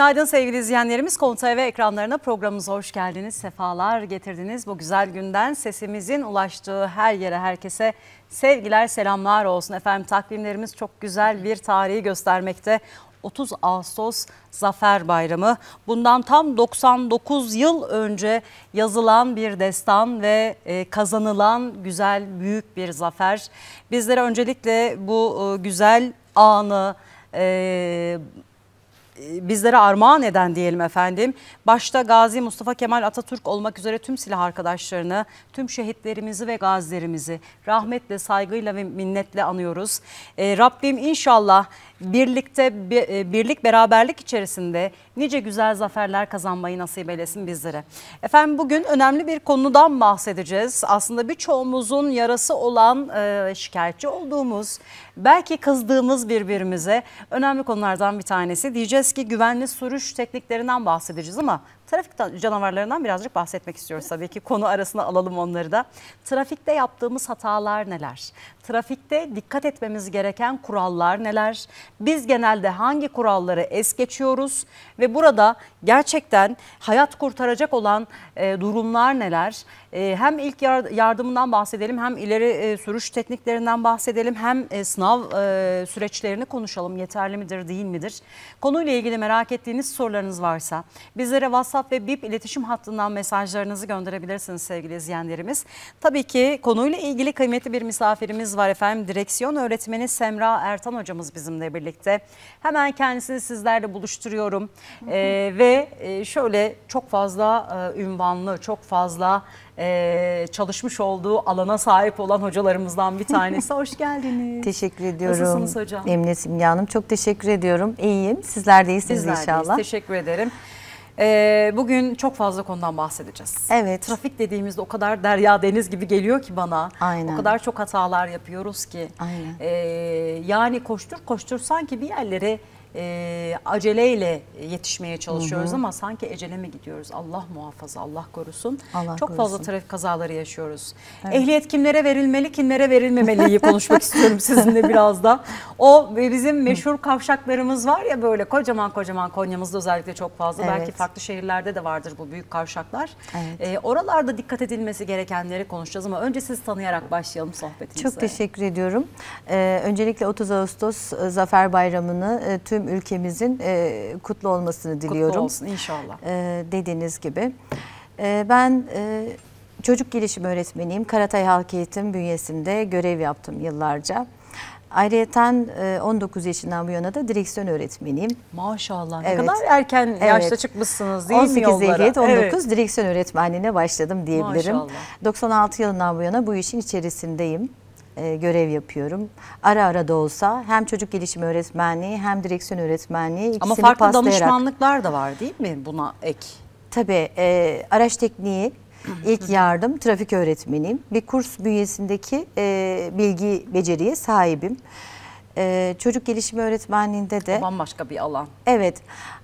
Günaydın sevgili izleyenlerimiz. Konta ve ekranlarına programımıza hoş geldiniz. Sefalar getirdiniz. Bu güzel günden sesimizin ulaştığı her yere herkese sevgiler, selamlar olsun. Efendim takvimlerimiz çok güzel bir tarihi göstermekte. 30 Ağustos Zafer Bayramı. Bundan tam 99 yıl önce yazılan bir destan ve e, kazanılan güzel büyük bir zafer. Bizlere öncelikle bu e, güzel anı, e, e, bizlere armağan eden diyelim efendim. Başta Gazi Mustafa Kemal Atatürk olmak üzere tüm silah arkadaşlarını, tüm şehitlerimizi ve gazilerimizi rahmetle, saygıyla ve minnetle anıyoruz. E, Rabbim inşallah birlikte e, birlik beraberlik içerisinde nice güzel zaferler kazanmayı nasip eylesin bizlere. Efendim bugün önemli bir konudan bahsedeceğiz. Aslında birçoğumuzun yarası olan e, şikayetçi olduğumuz belki kızdığımız birbirimize önemli konulardan bir tanesi. Diyeceğiz ki güvenli sürüş tekniklerinden bahsedeceğiz ama Trafik canavarlarından birazcık bahsetmek istiyoruz tabii ki. Konu arasına alalım onları da. Trafikte yaptığımız hatalar neler? Trafikte dikkat etmemiz gereken kurallar neler? Biz genelde hangi kuralları es geçiyoruz? Ve burada gerçekten hayat kurtaracak olan e, durumlar neler? E, hem ilk yardımından bahsedelim hem ileri e, sürüş tekniklerinden bahsedelim hem e, sınav e, süreçlerini konuşalım. Yeterli midir değil midir? Konuyla ilgili merak ettiğiniz sorularınız varsa bizlere WhatsApp WhatsApp ve BIP iletişim hattından mesajlarınızı gönderebilirsiniz sevgili izleyenlerimiz. Tabii ki konuyla ilgili kıymetli bir misafirimiz var efendim. Direksiyon öğretmeni Semra Ertan hocamız bizimle birlikte. Hemen kendisini sizlerle buluşturuyorum. Ee, ve e, şöyle çok fazla e, ünvanlı, çok fazla e, çalışmış olduğu alana sahip olan hocalarımızdan bir tanesi. Hoş geldiniz. Teşekkür ediyorum. Nasılsınız hocam? Emine Simge Hanım çok teşekkür ediyorum. İyiyim. Sizler de iyisiniz Bizler inşallah. Deyiz. Teşekkür ederim. Ee, bugün çok fazla konudan bahsedeceğiz. Evet. Trafik dediğimizde o kadar derya deniz gibi geliyor ki bana. Aynen. O kadar çok hatalar yapıyoruz ki. Aynen. Ee, yani koştur koştur sanki bir yerlere e, aceleyle yetişmeye çalışıyoruz hı hı. ama sanki ecele mi gidiyoruz? Allah muhafaza, Allah korusun. Allah Çok korusun. fazla trafik kazaları yaşıyoruz. Evet. Ehliyet kimlere verilmeli, kimlere verilmemeliyi konuşmak istiyorum sizinle biraz da. O e, bizim meşhur kavşaklarımız var ya böyle kocaman kocaman Konya'mızda özellikle çok fazla. Evet. Belki farklı şehirlerde de vardır bu büyük kavşaklar. Evet. E, oralarda dikkat edilmesi gerekenleri konuşacağız ama önce siz tanıyarak başlayalım sohbetimize. Çok teşekkür ediyorum. Ee, öncelikle 30 Ağustos e, Zafer Bayramı'nı e, tüm tüm ülkemizin e, kutlu olmasını diliyorum. Kutlu olsun inşallah. E, dediğiniz gibi. E, ben e, çocuk gelişim öğretmeniyim. Karatay Halk Eğitim bünyesinde görev yaptım yıllarca. Ayrıca 19 e, yaşından bu yana da direksiyon öğretmeniyim. Maşallah ne evet. kadar erken evet. yaşta çıkmışsınız değil 18 mi yollara? 18 19 evet. direksiyon öğretmenliğine başladım diyebilirim. Maşallah. 96 yılından bu yana bu işin içerisindeyim. E, görev yapıyorum. Ara ara da olsa hem çocuk gelişimi öğretmenliği hem direksiyon öğretmenliği Ama farklı paslayarak. danışmanlıklar da var değil mi buna ek? Tabii e, araç tekniği, ilk yardım, trafik öğretmeniyim. Bir kurs bünyesindeki e, bilgi beceriye sahibim. E, çocuk gelişimi öğretmenliğinde de... O bambaşka bir alan. Evet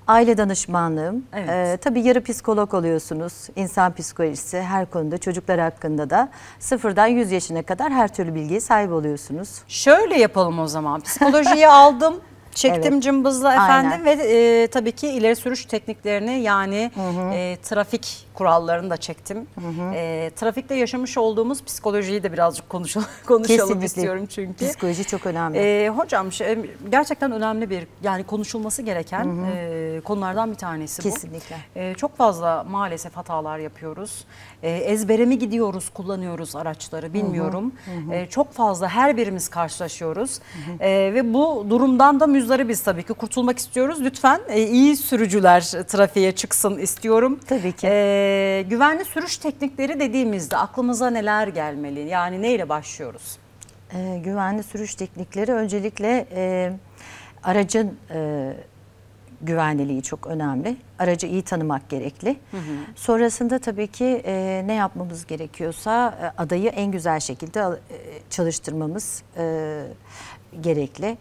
aile danışmanlığım. Evet. Ee, tabii yarı psikolog oluyorsunuz. İnsan psikolojisi her konuda çocuklar hakkında da sıfırdan 100 yaşına kadar her türlü bilgiye sahip oluyorsunuz. Şöyle yapalım o zaman. Psikolojiyi aldım. Çektim evet. cımbızla efendim Aynen. ve e, tabii ki ileri sürüş tekniklerini yani hı hı. E, trafik kurallarını da çektim. Hı hı. E, trafikte yaşamış olduğumuz psikolojiyi de birazcık konuşalım, konuşalım istiyorum çünkü. Psikoloji çok önemli. E, hocam e, gerçekten önemli bir yani konuşulması gereken hı hı. E, konulardan bir tanesi Kesinlikle. bu. Kesinlikle. E, çok fazla maalesef hatalar yapıyoruz. E, ezbere mi gidiyoruz kullanıyoruz araçları bilmiyorum. Hı hı. E, çok fazla her birimiz karşılaşıyoruz hı hı. E, ve bu durumdan da müz uyuzları biz tabii ki kurtulmak istiyoruz. Lütfen e, iyi sürücüler trafiğe çıksın istiyorum. Tabii ki. E, güvenli sürüş teknikleri dediğimizde aklımıza neler gelmeli? Yani neyle başlıyoruz? E, güvenli sürüş teknikleri öncelikle e, aracın... E, güvenliliği çok önemli. Aracı iyi tanımak gerekli. Hı hı. Sonrasında tabii ki e, ne yapmamız gerekiyorsa e, adayı en güzel şekilde e, çalıştırmamız e, gerekli.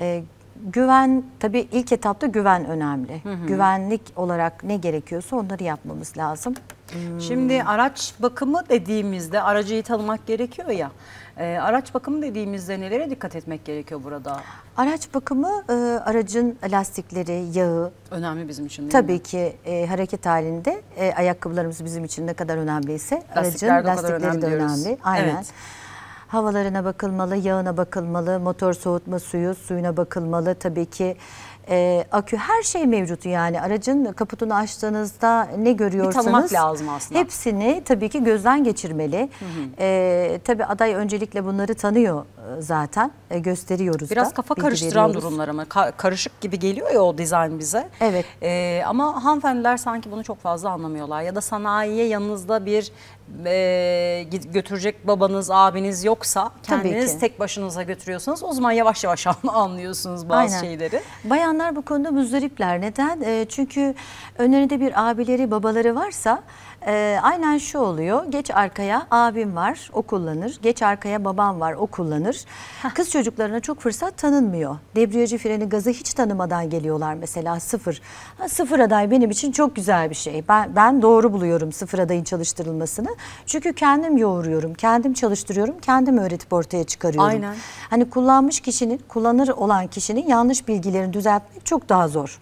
E, güven tabii ilk etapta güven önemli. Hı hı. Güvenlik olarak ne gerekiyorsa onları yapmamız lazım. Hmm. Şimdi araç bakımı dediğimizde aracı iyi tanımak gerekiyor ya. E, araç bakımı dediğimizde nelere dikkat etmek gerekiyor burada? Araç bakımı e, aracın lastikleri, yağı. Önemli bizim için değil Tabii mi? ki e, hareket halinde e, ayakkabılarımız bizim için ne kadar önemliyse Lastikler aracın de lastikleri önemli de önemli. Aynen. Evet. Havalarına bakılmalı, yağına bakılmalı, motor soğutma suyu, suyuna bakılmalı. Tabii ki e, akü her şey mevcut yani aracın kaputunu açtığınızda ne görüyorsunuz? Bir lazım aslında. Hepsini tabii ki gözden geçirmeli. Hı hı. E, tabii aday öncelikle bunları tanıyor e, zaten e, gösteriyoruz Biraz da. Biraz kafa karıştıran durumlar ama Ka karışık gibi geliyor ya o dizayn bize. Evet. E, ama hanımefendiler sanki bunu çok fazla anlamıyorlar ya da sanayiye yanınızda bir götürecek babanız, abiniz yoksa kendiniz tek başınıza götürüyorsanız o zaman yavaş yavaş anlıyorsunuz bazı Aynen. şeyleri. Bayanlar bu konuda müzdaripler. Neden? çünkü önlerinde bir abileri, babaları varsa aynen şu oluyor. Geç arkaya abim var o kullanır. Geç arkaya babam var o kullanır. Kız çocuklarına çok fırsat tanınmıyor. Debriyajı freni gazı hiç tanımadan geliyorlar mesela sıfır. Ha, sıfır aday benim için çok güzel bir şey. Ben, ben doğru buluyorum sıfır adayın çalıştırılmasını. Çünkü kendim yoğuruyorum, kendim çalıştırıyorum, kendim öğretip ortaya çıkarıyorum. Aynen. Hani kullanmış kişinin, kullanır olan kişinin yanlış bilgilerini düzeltmek çok daha zor.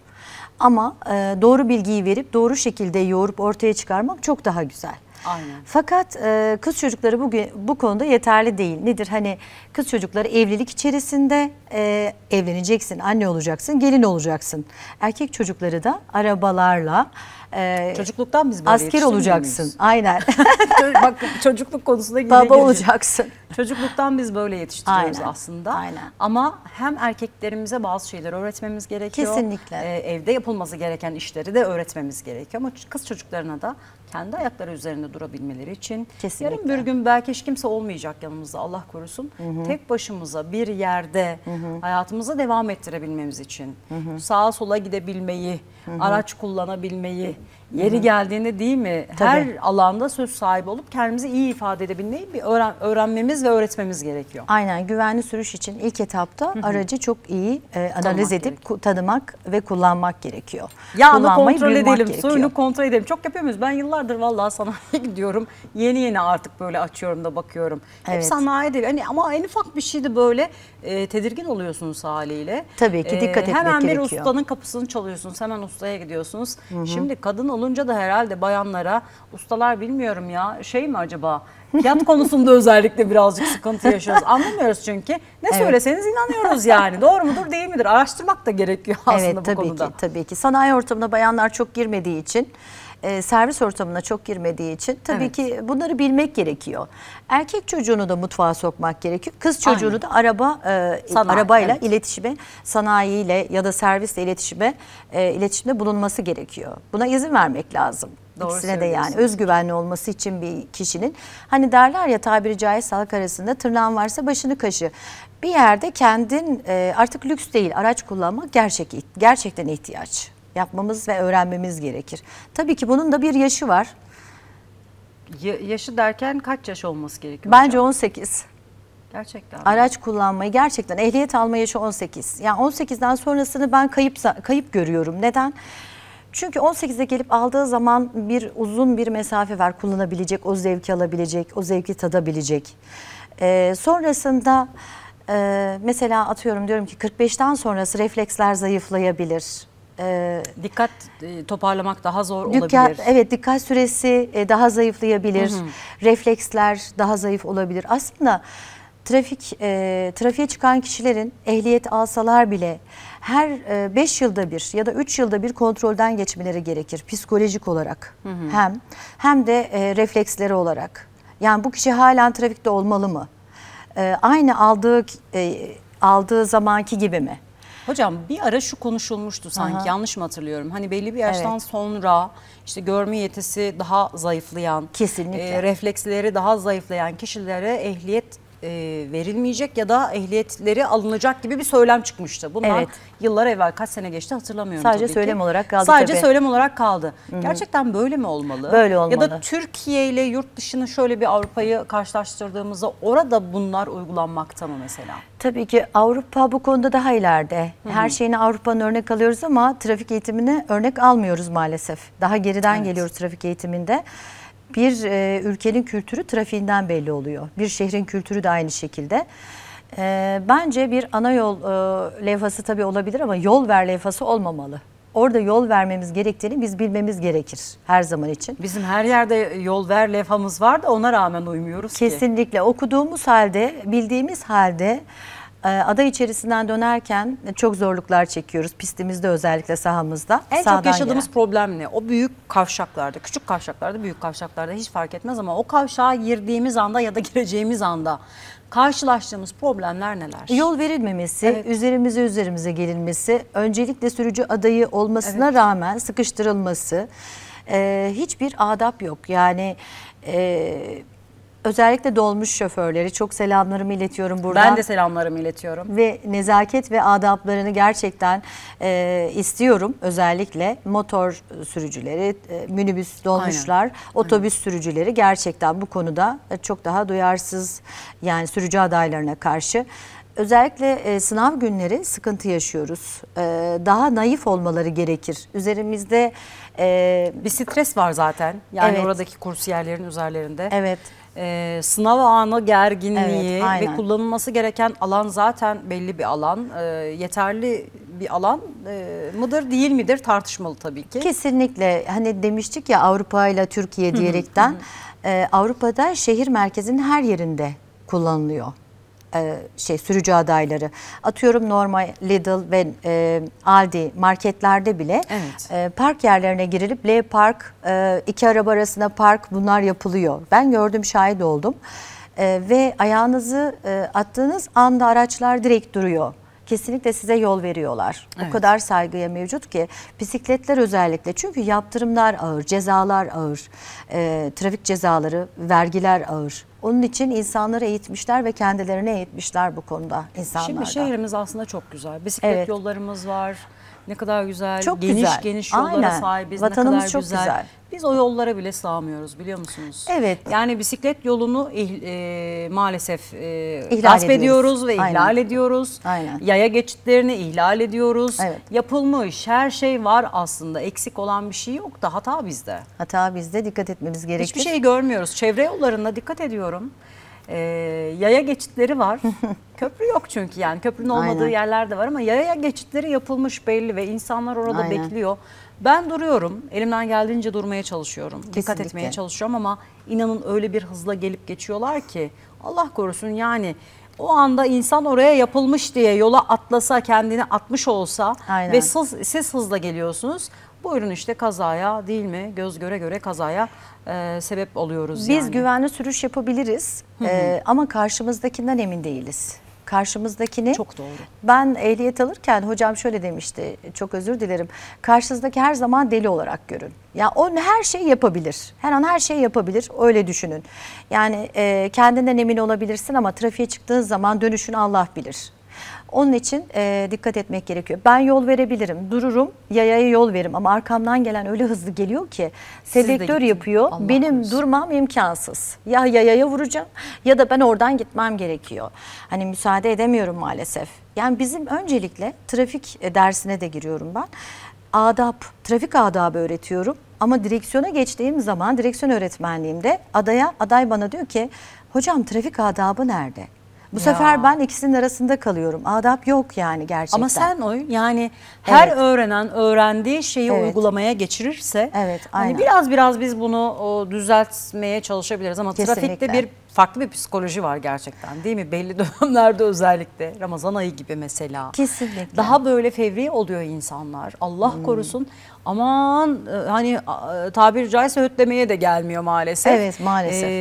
Ama e, doğru bilgiyi verip doğru şekilde yoğurup ortaya çıkarmak çok daha güzel. Aynen. Fakat e, kız çocukları bugün bu konuda yeterli değil. Nedir? Hani kız çocukları evlilik içerisinde e, evleneceksin, anne olacaksın, gelin olacaksın. Erkek çocukları da arabalarla e, Çocukluktan biz böyle Asker olacaksın. Aynen. Bak çocukluk konusunda yine Baba geleceğim. olacaksın. Çocukluktan biz böyle yetiştiriyoruz Aynen. aslında. Aynen. Ama hem erkeklerimize bazı şeyler öğretmemiz gerekiyor. Kesinlikle. E, evde yapılması gereken işleri de öğretmemiz gerekiyor. Ama kız çocuklarına da kendi ayakları üzerinde durabilmeleri için. Kesinlikle. Yarın bir gün belki hiç kimse olmayacak yanımızda Allah korusun. Hı hı. Tek başımıza bir yerde hı hı. hayatımızı devam ettirebilmemiz için hı hı. sağa sola gidebilmeyi, hı hı. araç kullanabilmeyi, Yeri hı geldiğinde değil mi? Tabii. Her alanda söz sahibi olup kendimizi iyi ifade edebilmeyi bir öğren, öğrenmemiz ve öğretmemiz gerekiyor. Aynen güvenli sürüş için ilk etapta aracı çok iyi e, analiz edip gerekiyor. tanımak ve kullanmak gerekiyor. Yağını kontrol edelim, suyunu kontrol edelim. Çok yapıyor muyuz? Ben yıllardır vallahi sanayiye gidiyorum. Yeni yeni artık böyle açıyorum da bakıyorum. Evet. Hep sanayi değil. Hani ama en ufak bir şeydi böyle e, tedirgin oluyorsunuz haliyle. Tabii ki dikkat e, etmek hemen gerekiyor. Hemen bir ustanın kapısını çalıyorsunuz. Hemen ustaya gidiyorsunuz. Hı hı. Şimdi kadın olunca da herhalde bayanlara ustalar bilmiyorum ya şey mi acaba? Fiyat konusunda özellikle birazcık sıkıntı yaşıyoruz. Anlamıyoruz çünkü. Ne evet. söyleseniz inanıyoruz yani. Doğru mudur değil midir? Araştırmak da gerekiyor aslında evet, bu konuda. Evet tabii ki. Sanayi ortamına bayanlar çok girmediği için e, servis ortamına çok girmediği için tabii evet. ki bunları bilmek gerekiyor. Erkek çocuğunu da mutfağa sokmak gerekiyor. Kız çocuğunu Aynen. da araba e, Sanayi, arabayla evet. iletişime, sanayiyle ya da servisle iletişime e, iletişimde bulunması gerekiyor. Buna izin vermek lazım. İkisine de yani özgüvenli olması için bir kişinin hani derler ya tabiri caizse halk arasında tırnağın varsa başını kaşı. Bir yerde kendin e, artık lüks değil araç kullanmak gerçek gerçekten ihtiyaç yapmamız ve öğrenmemiz gerekir. Tabii ki bunun da bir yaşı var. Ya, yaşı derken kaç yaş olması gerekiyor? Bence hocam? 18. Gerçekten. Araç kullanmayı gerçekten ehliyet alma yaşı 18. Yani 18'den sonrasını ben kayıp kayıp görüyorum. Neden? Çünkü 18'e gelip aldığı zaman bir uzun bir mesafe var kullanabilecek, o zevki alabilecek, o zevki tadabilecek. Ee, sonrasında e, mesela atıyorum diyorum ki 45'ten sonrası refleksler zayıflayabilir e, dikkat e, toparlamak daha zor dikkat, olabilir. Evet dikkat süresi e, daha zayıflayabilir. Hı hı. Refleksler daha zayıf olabilir. Aslında trafik e, trafiğe çıkan kişilerin ehliyet alsalar bile her 5 e, yılda bir ya da 3 yılda bir kontrolden geçmeleri gerekir psikolojik olarak hı hı. hem hem de e, refleksleri olarak. Yani bu kişi halen trafikte olmalı mı? E, aynı aldığı e, aldığı zamanki gibi mi? Hocam bir ara şu konuşulmuştu sanki Aha. yanlış mı hatırlıyorum? Hani belli bir yaştan evet. sonra işte görme yetisi daha zayıflayan, kesinlikle e, refleksleri daha zayıflayan kişilere ehliyet e, verilmeyecek ya da ehliyetleri alınacak gibi bir söylem çıkmıştı. Bundan evet. yıllar evvel kaç sene geçti hatırlamıyorum Sadece tabii söylem ki. olarak kaldı Sadece tabii. söylem olarak kaldı. Hı -hı. Gerçekten böyle mi olmalı? Böyle olmalı. Ya da Türkiye ile yurt dışını şöyle bir Avrupa'yı karşılaştırdığımızda orada bunlar uygulanmakta mı mesela? Tabii ki Avrupa bu konuda daha ileride. Hı -hı. Her şeyini Avrupa'nın örnek alıyoruz ama trafik eğitimini örnek almıyoruz maalesef. Daha geriden evet. geliyoruz trafik eğitiminde bir e, ülkenin kültürü trafiğinden belli oluyor. Bir şehrin kültürü de aynı şekilde. E, bence bir ana yol e, levhası tabii olabilir ama yol ver levhası olmamalı. Orada yol vermemiz gerektiğini biz bilmemiz gerekir her zaman için. Bizim her yerde yol ver levhamız var da ona rağmen uymuyoruz Kesinlikle ki. okuduğumuz halde, bildiğimiz halde ee, ada içerisinden dönerken çok zorluklar çekiyoruz. Pistimizde özellikle sahamızda. En çok yaşadığımız gelen. problem ne? O büyük kavşaklarda, küçük kavşaklarda, büyük kavşaklarda hiç fark etmez ama o kavşağa girdiğimiz anda ya da gireceğimiz anda karşılaştığımız problemler neler? Yol verilmemesi, evet. üzerimize üzerimize gelinmesi, öncelikle sürücü adayı olmasına evet. rağmen sıkıştırılması, e, hiçbir adap yok. Yani e, özellikle dolmuş şoförleri çok selamlarımı iletiyorum burada. Ben de selamlarımı iletiyorum. Ve nezaket ve adaplarını gerçekten e, istiyorum özellikle motor sürücüleri, e, minibüs dolmuşlar, Aynen. otobüs Aynen. sürücüleri gerçekten bu konuda e, çok daha duyarsız yani sürücü adaylarına karşı. Özellikle e, sınav günleri sıkıntı yaşıyoruz. E, daha naif olmaları gerekir. Üzerimizde... E, bir stres var zaten. Yani evet. oradaki kursiyerlerin üzerlerinde. Evet e, sınav anı gerginliği evet, ve kullanılması gereken alan zaten belli bir alan. E, yeterli bir alan e, mıdır değil midir tartışmalı tabii ki. Kesinlikle hani demiştik ya Avrupa ile Türkiye diyerekten e, Avrupa'da şehir merkezinin her yerinde kullanılıyor. E, şey sürücü adayları. Atıyorum normal Lidl ve e, Aldi marketlerde bile evet. e, park yerlerine girilip L park, e, iki araba arasına park bunlar yapılıyor. Ben gördüm şahit oldum. E, ve ayağınızı e, attığınız anda araçlar direkt duruyor kesinlikle size yol veriyorlar. Evet. O kadar saygıya mevcut ki bisikletler özellikle çünkü yaptırımlar ağır, cezalar ağır, e, trafik cezaları, vergiler ağır. Onun için insanları eğitmişler ve kendilerini eğitmişler bu konuda insanlarda. Şimdi şehrimiz aslında çok güzel. Bisiklet Evet. yollarımız var. Ne kadar güzel, çok geniş güzel. geniş yollara Aynen. sahibiz. Vatanımız ne kadar çok güzel. güzel. Biz o yollara bile sığamıyoruz biliyor musunuz? Evet. Yani bisiklet yolunu e, maalesef e, ihlal gasp ediyoruz ve ihlal Aynen. ediyoruz. Aynen. Yaya geçitlerini ihlal ediyoruz. Evet. Yapılmış her şey var aslında. Eksik olan bir şey yok da hata bizde. Hata bizde dikkat etmemiz gerekiyor. Hiçbir şey görmüyoruz. Çevre yollarında dikkat ediyorum. E, yaya geçitleri var. Köprü yok çünkü yani köprünün olmadığı Aynen. yerler de var ama yaya geçitleri yapılmış belli ve insanlar orada Aynen. bekliyor. Ben duruyorum. Elimden geldiğince durmaya çalışıyorum. Kesinlikle. Dikkat etmeye çalışıyorum ama inanın öyle bir hızla gelip geçiyorlar ki Allah korusun yani o anda insan oraya yapılmış diye yola atlasa kendini atmış olsa Aynen. ve siz, siz hızla geliyorsunuz bu ürün işte kazaya değil mi göz göre göre kazaya e, sebep oluyoruz. Biz yani. güvenli sürüş yapabiliriz E, ama karşımızdakinden emin değiliz karşımızdakini. Çok doğru. Ben ehliyet alırken hocam şöyle demişti çok özür dilerim. Karşınızdaki her zaman deli olarak görün. Ya o her şey yapabilir. Her an her şey yapabilir. Öyle düşünün. Yani e, kendinden emin olabilirsin ama trafiğe çıktığın zaman dönüşünü Allah bilir. Onun için e, dikkat etmek gerekiyor. Ben yol verebilirim, dururum, yayaya yol veririm ama arkamdan gelen öyle hızlı geliyor ki selektör yapıyor. Allah benim olsun. durmam imkansız. Ya yayaya vuracağım ya da ben oradan gitmem gerekiyor. Hani müsaade edemiyorum maalesef. Yani bizim öncelikle trafik e, dersine de giriyorum ben. Adap, trafik adabı öğretiyorum. Ama direksiyona geçtiğim zaman direksiyon öğretmenliğimde adaya aday bana diyor ki hocam trafik adabı nerede? Bu ya. sefer ben ikisinin arasında kalıyorum. Adap yok yani gerçekten. Ama sen o yani her evet. öğrenen öğrendiği şeyi evet. uygulamaya geçirirse evet, hani aynen. hani biraz biraz biz bunu o, düzeltmeye çalışabiliriz ama Kesinlikle. trafikte bir farklı bir psikoloji var gerçekten değil mi? Belli dönemlerde özellikle Ramazan ayı gibi mesela. Kesinlikle. Daha böyle fevri oluyor insanlar. Allah hmm. korusun. Aman e, hani e, tabir caizse hötlemeye de gelmiyor maalesef. Evet maalesef. Ee,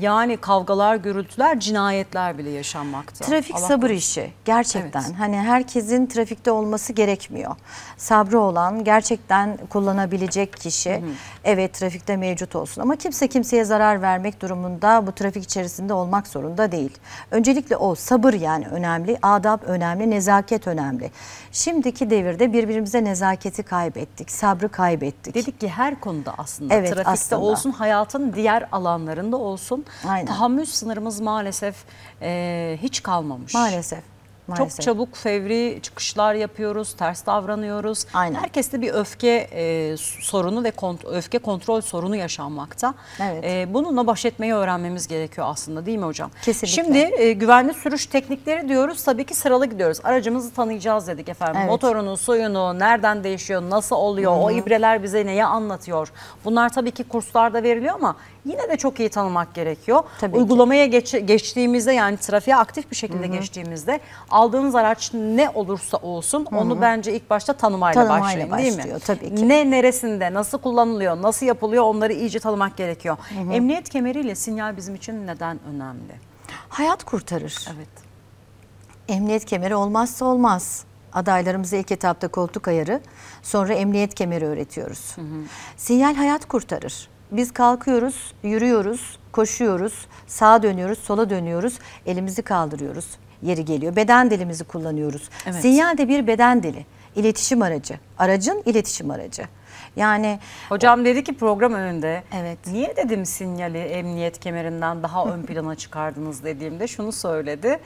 yani kavgalar, gürültüler, cinayetler bile yaşanmakta. Trafik Allah sabır korusun. işi gerçekten. Evet. Hani herkesin trafikte olması gerekmiyor. Sabrı olan, gerçekten kullanabilecek kişi. Hı. Evet trafikte mevcut olsun ama kimse kimseye zarar vermek durumunda bu trafik içerisinde olmak zorunda değil. Öncelikle o sabır yani önemli, adab önemli, nezaket önemli. Şimdiki devirde birbirimize nezaketi kaybettik, sabrı kaybettik. Dedik ki her konuda aslında evet, trafikte aslında. olsun, hayatın diğer alanlarında olsun. Aynen. Tahammül sınırımız maalesef e, hiç kalmamış. Maalesef. Maalesef. Çok çabuk fevri çıkışlar yapıyoruz, ters davranıyoruz. Aynen. Herkeste bir öfke e, sorunu ve kont öfke kontrol sorunu yaşanmakta. Evet. E, bununla baş etmeyi öğrenmemiz gerekiyor aslında değil mi hocam? Kesinlikle. Şimdi e, güvenli sürüş teknikleri diyoruz. Tabii ki sıralı gidiyoruz. Aracımızı tanıyacağız dedik efendim. Evet. Motorunu, suyunu, nereden değişiyor, nasıl oluyor, Hı -hı. o ibreler bize neye anlatıyor? Bunlar tabii ki kurslarda veriliyor ama yine de çok iyi tanımak gerekiyor. Tabii Uygulamaya geç geçtiğimizde yani trafiğe aktif bir şekilde Hı -hı. geçtiğimizde aldığınız araç ne olursa olsun Hı-hı. onu bence ilk başta tanımayla, tanımayla başlayın başlıyor, değil mi? Tabii ki. Ne neresinde, nasıl kullanılıyor, nasıl yapılıyor onları iyice tanımak gerekiyor. Hı-hı. Emniyet kemeriyle sinyal bizim için neden önemli? Hayat kurtarır. Evet. Emniyet kemeri olmazsa olmaz adaylarımıza ilk etapta koltuk ayarı, sonra emniyet kemeri öğretiyoruz. Hı hı. Sinyal hayat kurtarır. Biz kalkıyoruz, yürüyoruz, koşuyoruz, sağa dönüyoruz, sola dönüyoruz, elimizi kaldırıyoruz yeri geliyor. Beden dilimizi kullanıyoruz. Evet. Sinyal de bir beden dili. iletişim aracı. Aracın iletişim aracı. Yani Hocam o, dedi ki program önünde. Evet. Niye dedim sinyali emniyet kemerinden daha ön plana çıkardınız dediğimde şunu söyledi.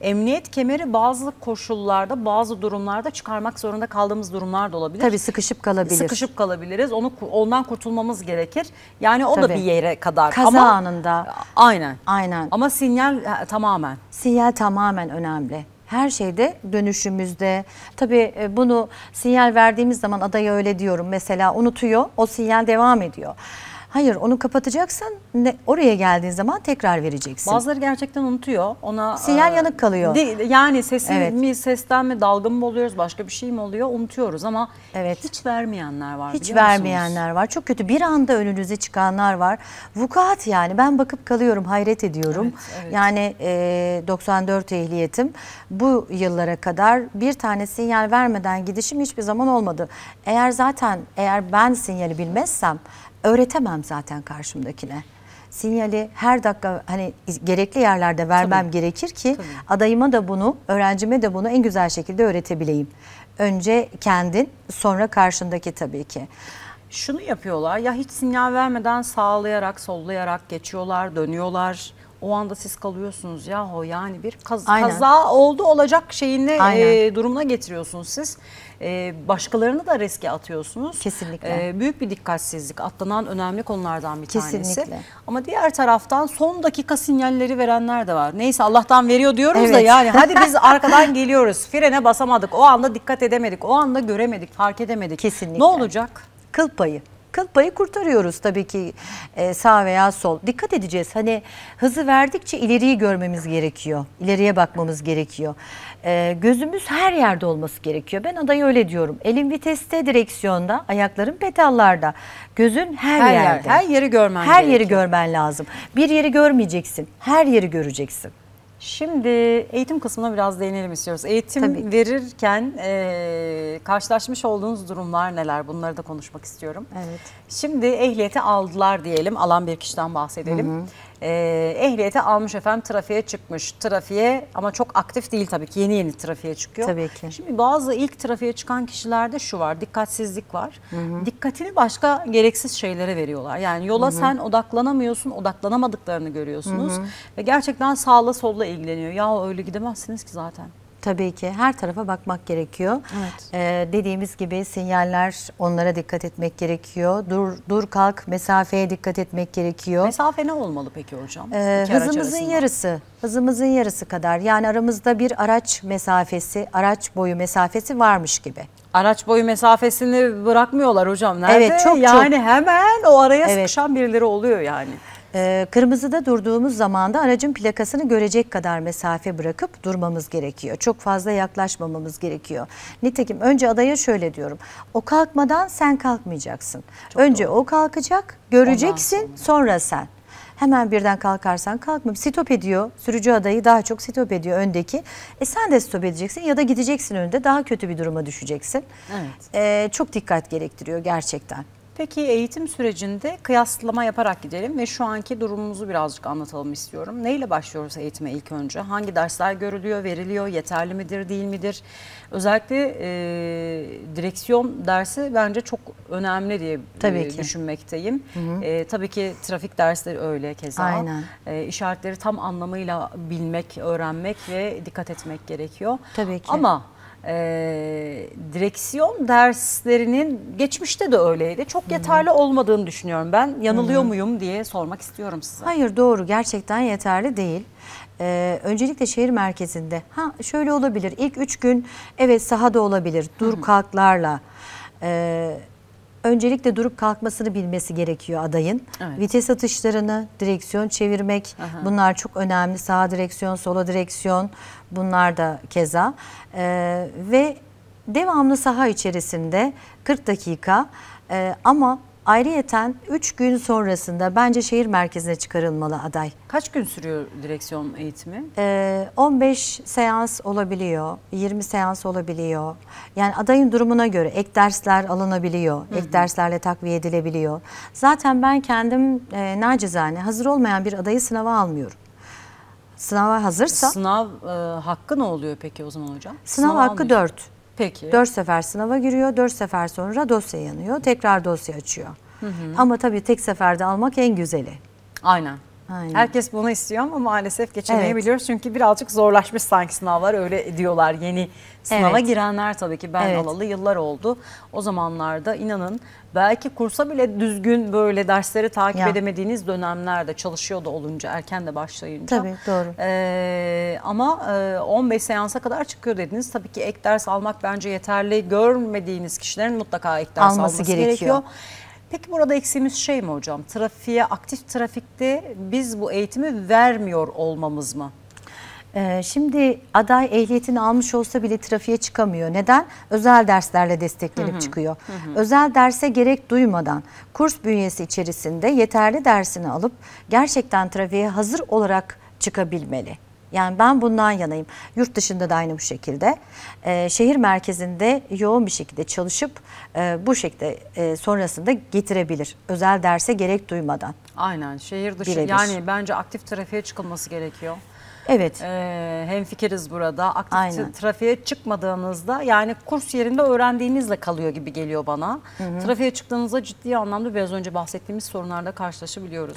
Emniyet kemeri bazı koşullarda, bazı durumlarda çıkarmak zorunda kaldığımız durumlar da olabilir. Tabii sıkışıp kalabilir. Sıkışıp kalabiliriz. Onu ondan kurtulmamız gerekir. Yani o Tabii. da bir yere kadar. Kaza Ama, anında. Aynen. Aynen. Ama sinyal tamamen. Sinyal tamamen önemli her şeyde dönüşümüzde. Tabii e, bunu sinyal verdiğimiz zaman adaya öyle diyorum mesela unutuyor o sinyal devam ediyor. Hayır onu kapatacaksın. Ne, oraya geldiğin zaman tekrar vereceksin. Bazıları gerçekten unutuyor. Ona sinyal e, yanık kalıyor. De, yani sesin evet. mi sesten mi dalga mı oluyoruz başka bir şey mi oluyor unutuyoruz ama evet. hiç vermeyenler var. Hiç vermeyenler var. Çok kötü bir anda önünüze çıkanlar var. Vukuat yani ben bakıp kalıyorum hayret ediyorum. Evet, evet. Yani e, 94 ehliyetim bu yıllara kadar bir tane sinyal vermeden gidişim hiçbir zaman olmadı. Eğer zaten eğer ben sinyali bilmezsem öğretemem zaten karşımdakine. Sinyali her dakika hani gerekli yerlerde vermem Tabii. gerekir ki Tabii. adayıma da bunu, öğrencime de bunu en güzel şekilde öğretebileyim. Önce kendin, sonra karşındaki tabii ki şunu yapıyorlar ya hiç sinyal vermeden sağlayarak sollayarak geçiyorlar dönüyorlar. O anda siz kalıyorsunuz ya o yani bir kaz Aynen. kaza oldu olacak şeyini e, durumuna getiriyorsunuz siz. Ee, başkalarını da riske atıyorsunuz. Kesinlikle. Ee, büyük bir dikkatsizlik atlanan önemli konulardan bir Kesinlikle. tanesi. Ama diğer taraftan son dakika sinyalleri verenler de var. Neyse Allah'tan veriyor diyoruz evet. da yani hadi biz arkadan geliyoruz. Frene basamadık. O anda dikkat edemedik. O anda göremedik, fark edemedik. Kesinlikle. Ne olacak? Kıl payı kıl payı kurtarıyoruz tabii ki e, sağ veya sol. Dikkat edeceğiz. Hani hızı verdikçe ileriyi görmemiz gerekiyor. İleriye bakmamız gerekiyor. E, gözümüz her yerde olması gerekiyor. Ben adayı öyle diyorum. Elin viteste direksiyonda, ayakların pedallarda. Gözün her, her yerde. Yer, her yeri görmen Her gerekiyor. yeri görmen lazım. Bir yeri görmeyeceksin. Her yeri göreceksin. Şimdi eğitim kısmına biraz değinelim istiyoruz. Eğitim Tabii. verirken e, karşılaşmış olduğunuz durumlar neler? Bunları da konuşmak istiyorum. Evet. Şimdi ehliyeti aldılar diyelim. Alan bir kişiden bahsedelim. Hı hı e, ehliyeti almış efendim trafiğe çıkmış. Trafiğe ama çok aktif değil tabii ki yeni yeni trafiğe çıkıyor. Tabii ki. Şimdi bazı ilk trafiğe çıkan kişilerde şu var dikkatsizlik var. Hı hı. Dikkatini başka gereksiz şeylere veriyorlar. Yani yola hı hı. sen odaklanamıyorsun odaklanamadıklarını görüyorsunuz. Hı hı. Ve gerçekten sağla solla ilgileniyor. Ya öyle gidemezsiniz ki zaten. Tabii ki her tarafa bakmak gerekiyor. Evet. Ee, dediğimiz gibi sinyaller onlara dikkat etmek gerekiyor. Dur dur kalk mesafeye dikkat etmek gerekiyor. Mesafe ne olmalı peki hocam? Ee, hızımızın yarısı. Hızımızın yarısı kadar. Yani aramızda bir araç mesafesi, araç boyu mesafesi varmış gibi. Araç boyu mesafesini bırakmıyorlar hocam. Nerede? Evet çok yani çok. Yani hemen o araya evet. sıkışan birileri oluyor yani. E, kırmızıda durduğumuz zaman da aracın plakasını görecek kadar mesafe bırakıp durmamız gerekiyor. Çok fazla yaklaşmamamız gerekiyor. Nitekim önce adaya şöyle diyorum. O kalkmadan sen kalkmayacaksın. Çok önce doğru. o kalkacak, göreceksin sonra. sonra sen. Hemen birden kalkarsan kalkmam. Sitop ediyor. Sürücü adayı daha çok sitop ediyor öndeki. E sen de sitop edeceksin ya da gideceksin önde. Daha kötü bir duruma düşeceksin. Evet. E, çok dikkat gerektiriyor gerçekten. Peki eğitim sürecinde kıyaslama yaparak gidelim ve şu anki durumumuzu birazcık anlatalım istiyorum. Neyle başlıyoruz eğitime ilk önce? Hangi dersler görülüyor, veriliyor, yeterli midir, değil midir? Özellikle e, direksiyon dersi bence çok önemli diye tabii e, ki. düşünmekteyim. Hı hı. E, tabii ki trafik dersleri öyle keza. Aynen. E, işaretleri tam anlamıyla bilmek, öğrenmek ve dikkat etmek gerekiyor. Tabii ki. Ama e, direksiyon derslerinin geçmişte de öyleydi. Çok yeterli olmadığını düşünüyorum ben. Yanılıyor muyum diye sormak istiyorum size. Hayır doğru gerçekten yeterli değil. Ee, öncelikle şehir merkezinde. Ha şöyle olabilir. ilk üç gün evet sahada olabilir. Dur kalklarla. Ee, öncelikle durup kalkmasını bilmesi gerekiyor adayın. Evet. Vites atışlarını, direksiyon çevirmek Aha. bunlar çok önemli. Sağa direksiyon, sola direksiyon bunlar da keza. Ee, ve devamlı saha içerisinde 40 dakika e, ama Ayrıyeten 3 gün sonrasında bence şehir merkezine çıkarılmalı aday. Kaç gün sürüyor direksiyon eğitimi? Ee, 15 seans olabiliyor, 20 seans olabiliyor. Yani adayın durumuna göre ek dersler alınabiliyor, hı hı. ek derslerle takviye edilebiliyor. Zaten ben kendim e, nacizane hazır olmayan bir adayı sınava almıyorum sınava hazırsa. Sınav e, hakkı ne oluyor peki o zaman hocam? Sınav, sınav hakkı almayacak. 4. Peki. 4 sefer sınava giriyor. 4 sefer sonra dosya yanıyor. Tekrar dosya açıyor. Hı hı. Ama tabii tek seferde almak en güzeli. Aynen. Aynen. Herkes bunu istiyor ama maalesef geçemeyebiliyoruz. Evet. Çünkü birazcık zorlaşmış sanki sınavlar öyle diyorlar yeni sınava evet. girenler tabii ki ben evet. alalı yıllar oldu. O zamanlarda inanın belki kursa bile düzgün böyle dersleri takip ya. edemediğiniz dönemlerde çalışıyor da olunca erken de başlayınca. Tabii doğru. Ee, ama 15 e, seansa kadar çıkıyor dediniz. Tabii ki ek ders almak bence yeterli. Görmediğiniz kişilerin mutlaka ek ders alması, alması gerekiyor. gerekiyor. Peki burada eksiğimiz şey mi hocam? Trafiğe, aktif trafikte biz bu eğitimi vermiyor olmamız mı? Ee, şimdi aday ehliyetini almış olsa bile trafiğe çıkamıyor. Neden? Özel derslerle desteklenip hı hı. çıkıyor. Hı Özel derse gerek duymadan kurs bünyesi içerisinde yeterli dersini alıp gerçekten trafiğe hazır olarak çıkabilmeli. Yani ben bundan yanayım. Yurt dışında da aynı bu şekilde. E, şehir merkezinde yoğun bir şekilde çalışıp e, bu şekilde e, sonrasında getirebilir. Özel derse gerek duymadan. Aynen şehir dışı Birebir. yani bence aktif trafiğe çıkılması gerekiyor. Evet. Ee, hem fikiriz burada. Aktif Aynen. trafiğe çıkmadığınızda yani kurs yerinde öğrendiğinizle kalıyor gibi geliyor bana. Hı hı. Trafiğe çıktığınızda ciddi anlamda biraz önce bahsettiğimiz sorunlarda karşılaşabiliyoruz.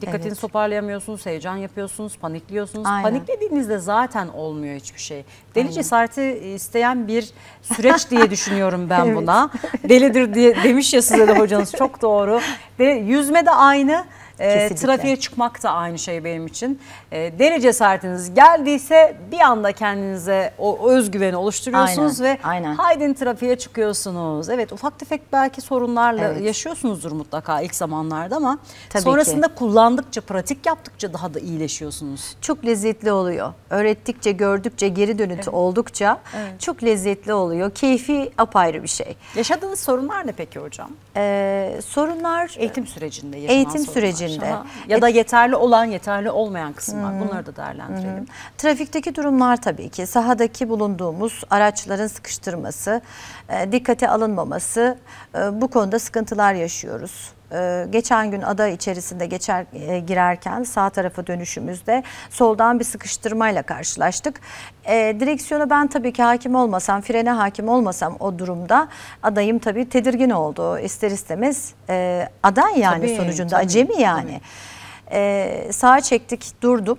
Dikkatini evet. toparlayamıyorsunuz, heyecan yapıyorsunuz, panikliyorsunuz. Aynen. Paniklediğinizde zaten olmuyor hiçbir şey. Deli Aynen. cesareti e, isteyen bir süreç diye düşünüyorum ben buna. Delidir diye demiş ya size de hocanız çok doğru. ve yüzme de aynı. E, trafiğe çıkmak da aynı şey benim için. E, ee, deli cesaretiniz geldiyse bir anda kendinize o özgüveni oluşturuyorsunuz aynen, ve aynen. haydin trafiğe çıkıyorsunuz. Evet ufak tefek belki sorunlarla evet. yaşıyorsunuzdur mutlaka ilk zamanlarda ama Tabii sonrasında ki. kullandıkça, pratik yaptıkça daha da iyileşiyorsunuz. Çok lezzetli oluyor. Öğrettikçe, gördükçe, geri dönüntü evet. oldukça evet. çok lezzetli oluyor. Keyfi apayrı bir şey. Yaşadığınız sorunlar ne peki hocam? Ee, sorunlar... Eğitim sürecinde yaşanan Eğitim sorunlar. süreci haricinde Aha. ya e- da yeterli olan yeterli olmayan kısımlar hmm. bunları da değerlendirelim. Hmm. Trafikteki durumlar tabii ki sahadaki bulunduğumuz araçların sıkıştırması, e, dikkate alınmaması e, bu konuda sıkıntılar yaşıyoruz. Ee, geçen gün ada içerisinde geçer e, girerken sağ tarafa dönüşümüzde soldan bir sıkıştırmayla karşılaştık. E, ee, direksiyona ben tabii ki hakim olmasam, frene hakim olmasam o durumda adayım tabii tedirgin oldu İster istemez. E, aday yani tabii, sonucunda tabii, acemi yani. Tabii. Ee, sağa çektik durdum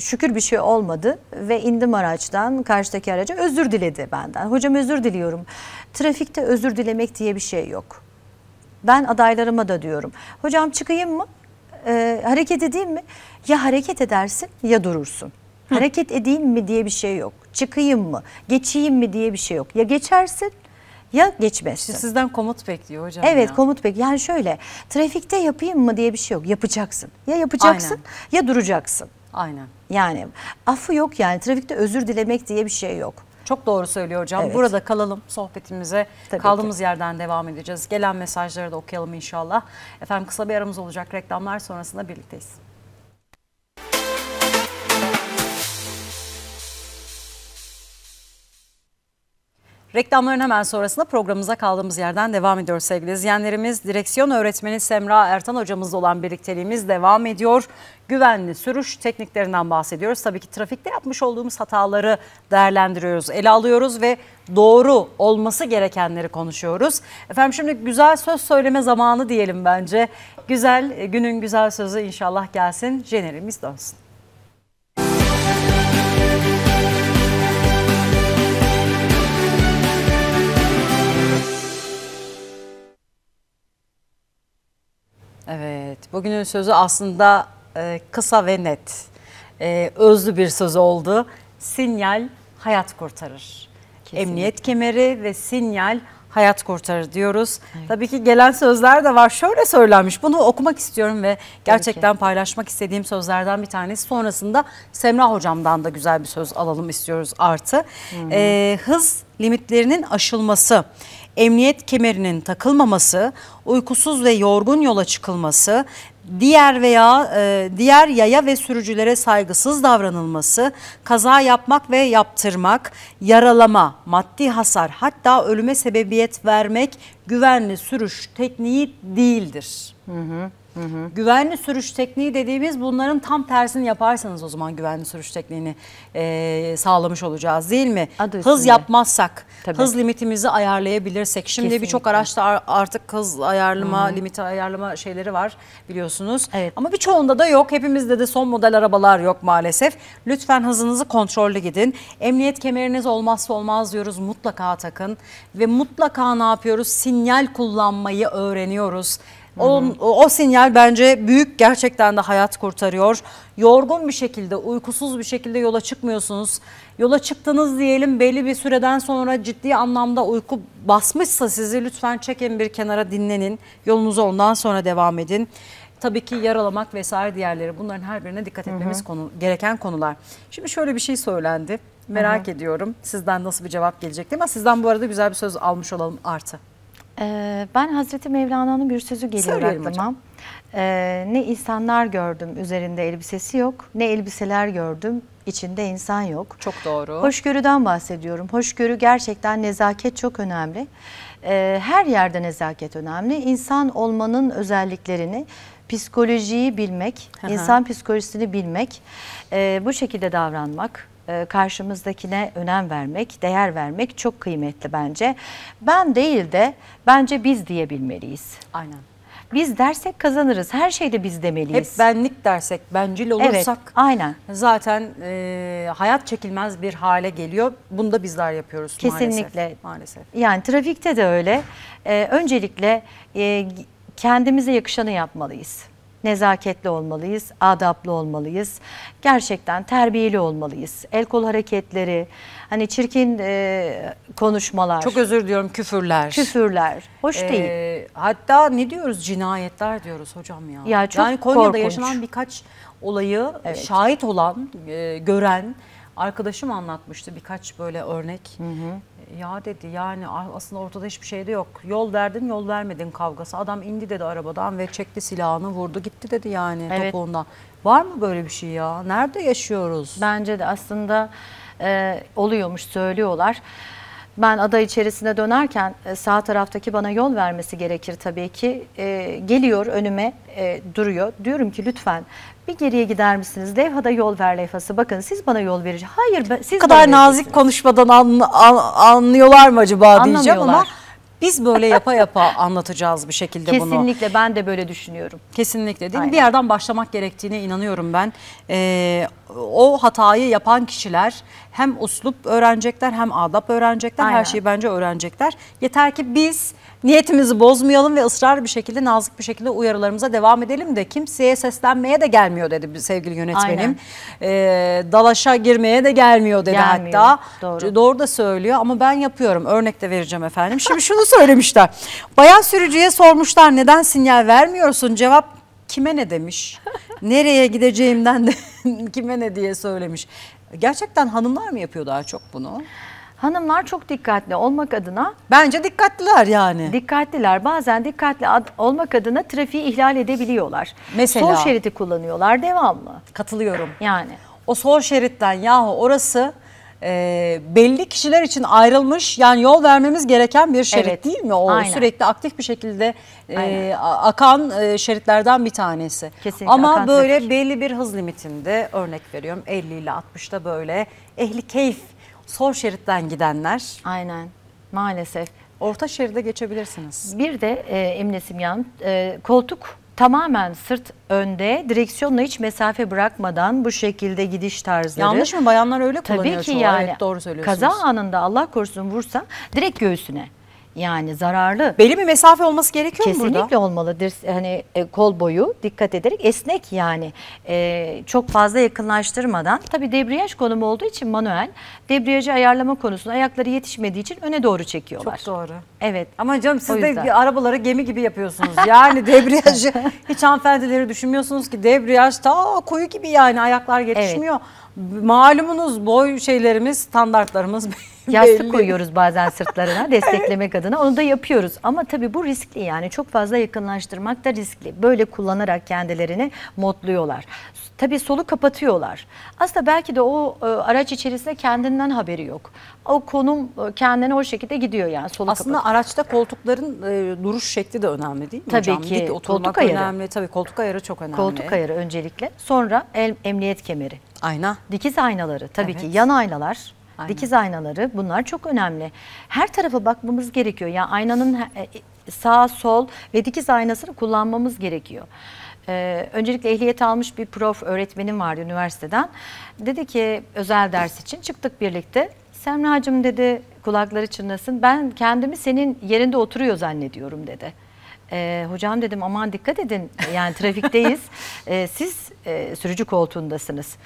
şükür bir şey olmadı ve indim araçtan karşıdaki araca özür diledi benden. Hocam özür diliyorum. Trafikte özür dilemek diye bir şey yok. Ben adaylarıma da diyorum. Hocam çıkayım mı? Ee, hareket edeyim mi? Ya hareket edersin ya durursun. Hı. Hareket edeyim mi diye bir şey yok. Çıkayım mı? Geçeyim mi diye bir şey yok. Ya geçersin ya geçmezsin. İşte sizden komut bekliyor hocam. Evet ya. komut bekliyor. Yani şöyle trafikte yapayım mı diye bir şey yok. Yapacaksın. Ya yapacaksın Aynen. ya duracaksın. Aynen. Yani affı yok yani trafikte özür dilemek diye bir şey yok. Çok doğru söylüyor hocam. Evet. Burada kalalım sohbetimize. Tabii kaldığımız ki. yerden devam edeceğiz. Gelen mesajları da okuyalım inşallah. Efendim kısa bir aramız olacak. Reklamlar sonrasında birlikteyiz. Reklamların hemen sonrasında programımıza kaldığımız yerden devam ediyor sevgili izleyenlerimiz. Direksiyon öğretmeni Semra Ertan hocamızla olan birlikteliğimiz devam ediyor. Güvenli sürüş tekniklerinden bahsediyoruz. Tabii ki trafikte yapmış olduğumuz hataları değerlendiriyoruz, ele alıyoruz ve doğru olması gerekenleri konuşuyoruz. Efendim şimdi güzel söz söyleme zamanı diyelim bence. Güzel günün güzel sözü inşallah gelsin. Jenerimiz dönsün. Evet, bugünün sözü aslında e, kısa ve net. E, özlü bir söz oldu. Sinyal hayat kurtarır. Kesinlikle. Emniyet kemeri ve sinyal hayat kurtarır diyoruz. Evet. Tabii ki gelen sözler de var. Şöyle söylenmiş. Bunu okumak istiyorum ve gerçekten paylaşmak istediğim sözlerden bir tanesi. Sonrasında Semra hocamdan da güzel bir söz alalım istiyoruz artı. Hı -hı. Ee, hız limitlerinin aşılması, emniyet kemerinin takılmaması, uykusuz ve yorgun yola çıkılması, diğer veya e, diğer yaya ve sürücülere saygısız davranılması, kaza yapmak ve yaptırmak, yaralama, maddi hasar hatta ölüme sebebiyet vermek güvenli sürüş tekniği değildir. Hı hı. Hı hı. Güvenli sürüş tekniği dediğimiz bunların tam tersini yaparsanız o zaman güvenli sürüş tekniğini e, sağlamış olacağız değil mi? Adı hız yapmazsak, Tabii. hız limitimizi ayarlayabilirsek. Şimdi birçok araçta artık hız ayarlama, hı. limiti ayarlama şeyleri var biliyorsunuz. Evet. Ama birçoğunda da yok. Hepimizde de son model arabalar yok maalesef. Lütfen hızınızı kontrollü gidin. Emniyet kemeriniz olmazsa olmaz diyoruz mutlaka takın. Ve mutlaka ne yapıyoruz? Sinyal kullanmayı öğreniyoruz. O, o sinyal bence büyük gerçekten de hayat kurtarıyor. Yorgun bir şekilde, uykusuz bir şekilde yola çıkmıyorsunuz. Yola çıktınız diyelim belli bir süreden sonra ciddi anlamda uyku basmışsa sizi lütfen çekin bir kenara dinlenin. Yolunuza ondan sonra devam edin. Tabii ki yaralamak vesaire diğerleri bunların her birine dikkat etmemiz hı hı. Konu, gereken konular. Şimdi şöyle bir şey söylendi. Merak hı hı. ediyorum sizden nasıl bir cevap gelecek değil mi? Sizden bu arada güzel bir söz almış olalım artı. Ee, ben Hazreti Mevlana'nın bir sözü geliyor aklıma. Ee, ne insanlar gördüm üzerinde elbisesi yok, ne elbiseler gördüm içinde insan yok. Çok doğru. Hoşgörüden bahsediyorum. Hoşgörü gerçekten nezaket çok önemli. Ee, her yerde nezaket önemli. İnsan olmanın özelliklerini psikolojiyi bilmek, Aha. insan psikolojisini bilmek, e, bu şekilde davranmak, e, karşımızdakine önem vermek, değer vermek çok kıymetli bence. Ben değil de bence biz diyebilmeliyiz. Aynen. Biz dersek kazanırız. Her şeyde biz demeliyiz. Hep benlik dersek, bencil olursak evet, aynen. zaten e, hayat çekilmez bir hale geliyor. Bunu da bizler yapıyoruz Kesinlikle. maalesef. maalesef. Yani trafikte de öyle. E, öncelikle e, kendimize yakışanı yapmalıyız nezaketli olmalıyız, adaplı olmalıyız. Gerçekten terbiyeli olmalıyız. El kol hareketleri, hani çirkin e, konuşmalar. Çok özür diyorum küfürler. Küfürler. Hoş ee, değil. Hatta ne diyoruz cinayetler diyoruz hocam ya. ya çok yani Konya'da korkunç. yaşanan birkaç olayı evet. şahit olan, e, gören Arkadaşım anlatmıştı birkaç böyle örnek. Hı hı. Ya dedi yani aslında ortada hiçbir şey de yok. Yol verdin yol vermedin kavgası. Adam indi dedi arabadan ve çekti silahını vurdu gitti dedi yani evet. topuğundan. Var mı böyle bir şey ya? Nerede yaşıyoruz? Bence de aslında e, oluyormuş söylüyorlar ben ada içerisine dönerken e, sağ taraftaki bana yol vermesi gerekir tabii ki. E, geliyor önüme e, duruyor. Diyorum ki lütfen bir geriye gider misiniz? Levhada yol ver levhası. Bakın siz bana yol verici. Hayır ben, siz Bu kadar nazik konuşmadan an, an, anlıyorlar mı acaba diyeceğim ama biz böyle yapa yapa anlatacağız bir şekilde Kesinlikle, bunu. Kesinlikle ben de böyle düşünüyorum. Kesinlikle değil mi? Bir yerden başlamak gerektiğine inanıyorum ben. Ee, o hatayı yapan kişiler hem uslup öğrenecekler hem adap öğrenecekler. Aynen. Her şeyi bence öğrenecekler. Yeter ki biz niyetimizi bozmayalım ve ısrar bir şekilde nazik bir şekilde uyarılarımıza devam edelim de kimseye seslenmeye de gelmiyor dedi sevgili yönetmenim. Ee, dalaşa girmeye de gelmiyor dedi gelmiyor. hatta. Doğru. Doğru da söylüyor ama ben yapıyorum. Örnek de vereceğim efendim. Şimdi şunu söylemişler. Bayan sürücüye sormuşlar neden sinyal vermiyorsun? Cevap kime ne demiş? Nereye gideceğimden de kime ne diye söylemiş. Gerçekten hanımlar mı yapıyor daha çok bunu? Hanımlar çok dikkatli olmak adına. Bence dikkatliler yani. Dikkatliler. Bazen dikkatli ad olmak adına trafiği ihlal edebiliyorlar. Mesela. Sol şeridi kullanıyorlar devamlı. Katılıyorum. Yani. O sol şeritten yahu orası e, belli kişiler için ayrılmış yani yol vermemiz gereken bir şerit evet. değil mi? O Aynen. sürekli aktif bir şekilde e, akan e, şeritlerden bir tanesi. Kesinlikle Ama böyle tekrar. belli bir hız limitinde örnek veriyorum 50 ile 60'ta böyle ehli keyif sol şeritten gidenler. Aynen maalesef. Orta şeride geçebilirsiniz. Bir de e, Emine Simyan e, koltuk tamamen sırt önde direksiyonla hiç mesafe bırakmadan bu şekilde gidiş tarzları. Yanlış mı? Bayanlar öyle kullanıyor Tabii ki çoğu. yani. Evet, doğru söylüyorsunuz. Kaza anında Allah korusun vursa direkt göğsüne. Yani zararlı. Belli bir mesafe olması gerekiyor Kesinlikle mu burada? Kesinlikle olmalı. Hani e, kol boyu dikkat ederek esnek yani. E, çok fazla yakınlaştırmadan. Tabii debriyaj konumu olduğu için manuel debriyajı ayarlama konusunda ayakları yetişmediği için öne doğru çekiyorlar. Çok doğru. Evet. Ama canım siz de arabaları gemi gibi yapıyorsunuz. Yani debriyajı hiç hanımefendileri düşünmüyorsunuz ki debriyaj ta koyu gibi yani ayaklar yetişmiyor. Evet malumunuz boy şeylerimiz standartlarımız Yastık belli. koyuyoruz bazen sırtlarına desteklemek adına onu da yapıyoruz. Ama tabii bu riskli yani çok fazla yakınlaştırmak da riskli. Böyle kullanarak kendilerini modluyorlar. Tabii solu kapatıyorlar. Aslında belki de o e, araç içerisinde kendinden haberi yok. O konum e, kendine o şekilde gidiyor yani solu Aslında kapatıyor. araçta koltukların e, duruş şekli de önemli değil mi tabii hocam? Tabii ki. Dik, koltuk ayarı. Tabii koltuk ayarı çok önemli. Koltuk ayarı öncelikle. Sonra el, emniyet kemeri. Ayna. Dikiz aynaları tabii evet. ki yan aynalar. Aynen. Dikiz aynaları bunlar çok önemli. Her tarafa bakmamız gerekiyor. Yani aynanın e, sağ, sol ve dikiz aynasını kullanmamız gerekiyor. Ee, öncelikle ehliyet almış bir prof öğretmenim vardı üniversiteden. Dedi ki özel ders için çıktık birlikte. Semra'cığım dedi kulakları çınlasın ben kendimi senin yerinde oturuyor zannediyorum dedi. E, hocam dedim aman dikkat edin yani trafikteyiz. e, siz e, sürücü koltuğundasınız.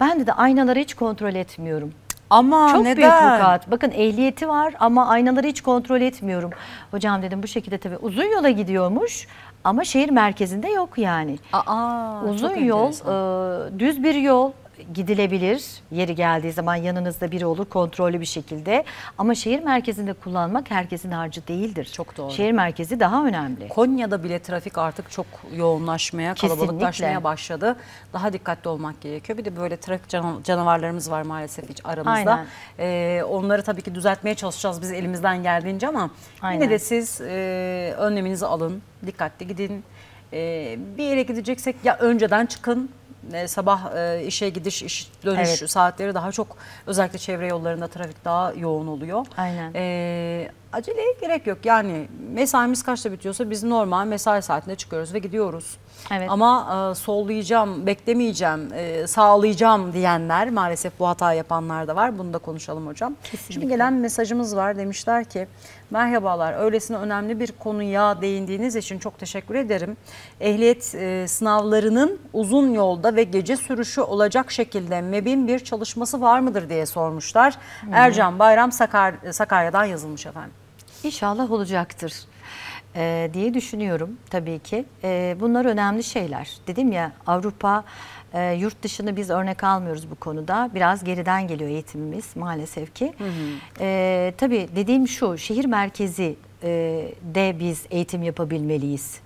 Ben de aynaları hiç kontrol etmiyorum. Ama Çok neden? büyük vukuat. Bakın ehliyeti var ama aynaları hiç kontrol etmiyorum. Hocam dedim bu şekilde tabii uzun yola gidiyormuş ama şehir merkezinde yok yani. Aa, uzun yol, e, düz bir yol, gidilebilir. Yeri geldiği zaman yanınızda biri olur kontrollü bir şekilde. Ama şehir merkezinde kullanmak herkesin harcı değildir. Çok doğru. Şehir merkezi daha önemli. Konya'da bile trafik artık çok yoğunlaşmaya, kalabalıklaşmaya başladı. Daha dikkatli olmak gerekiyor. Bir de böyle trafik canavarlarımız var maalesef hiç aramızda. Aynen. Ee, onları tabii ki düzeltmeye çalışacağız biz elimizden geldiğince ama Aynen. yine de siz e, önleminizi alın. Dikkatli gidin. Ee, bir yere gideceksek ya önceden çıkın e, sabah e, işe gidiş, iş dönüş evet. saatleri daha çok özellikle çevre yollarında trafik daha yoğun oluyor. Aynen. E, aceleye gerek yok. Yani mesaimiz kaçta bitiyorsa biz normal mesai saatinde çıkıyoruz ve gidiyoruz. Evet. Ama e, sollayacağım, beklemeyeceğim, e, sağlayacağım diyenler maalesef bu hata yapanlar da var. Bunu da konuşalım hocam. Kesinlikle. Şimdi gelen mesajımız var. Demişler ki Merhabalar. Öylesine önemli bir konuya değindiğiniz için çok teşekkür ederim. Ehliyet e, sınavlarının uzun yolda ve gece sürüşü olacak şekilde MEB'in bir çalışması var mıdır diye sormuşlar. Hmm. Ercan Bayram Sakar, Sakarya'dan yazılmış efendim. İnşallah olacaktır e, diye düşünüyorum tabii ki. E, bunlar önemli şeyler. Dedim ya Avrupa e, yurt dışını biz örnek almıyoruz bu konuda. Biraz geriden geliyor eğitimimiz maalesef ki. Hı hı. E, tabii dediğim şu, şehir merkezi e, de biz eğitim yapabilmeliyiz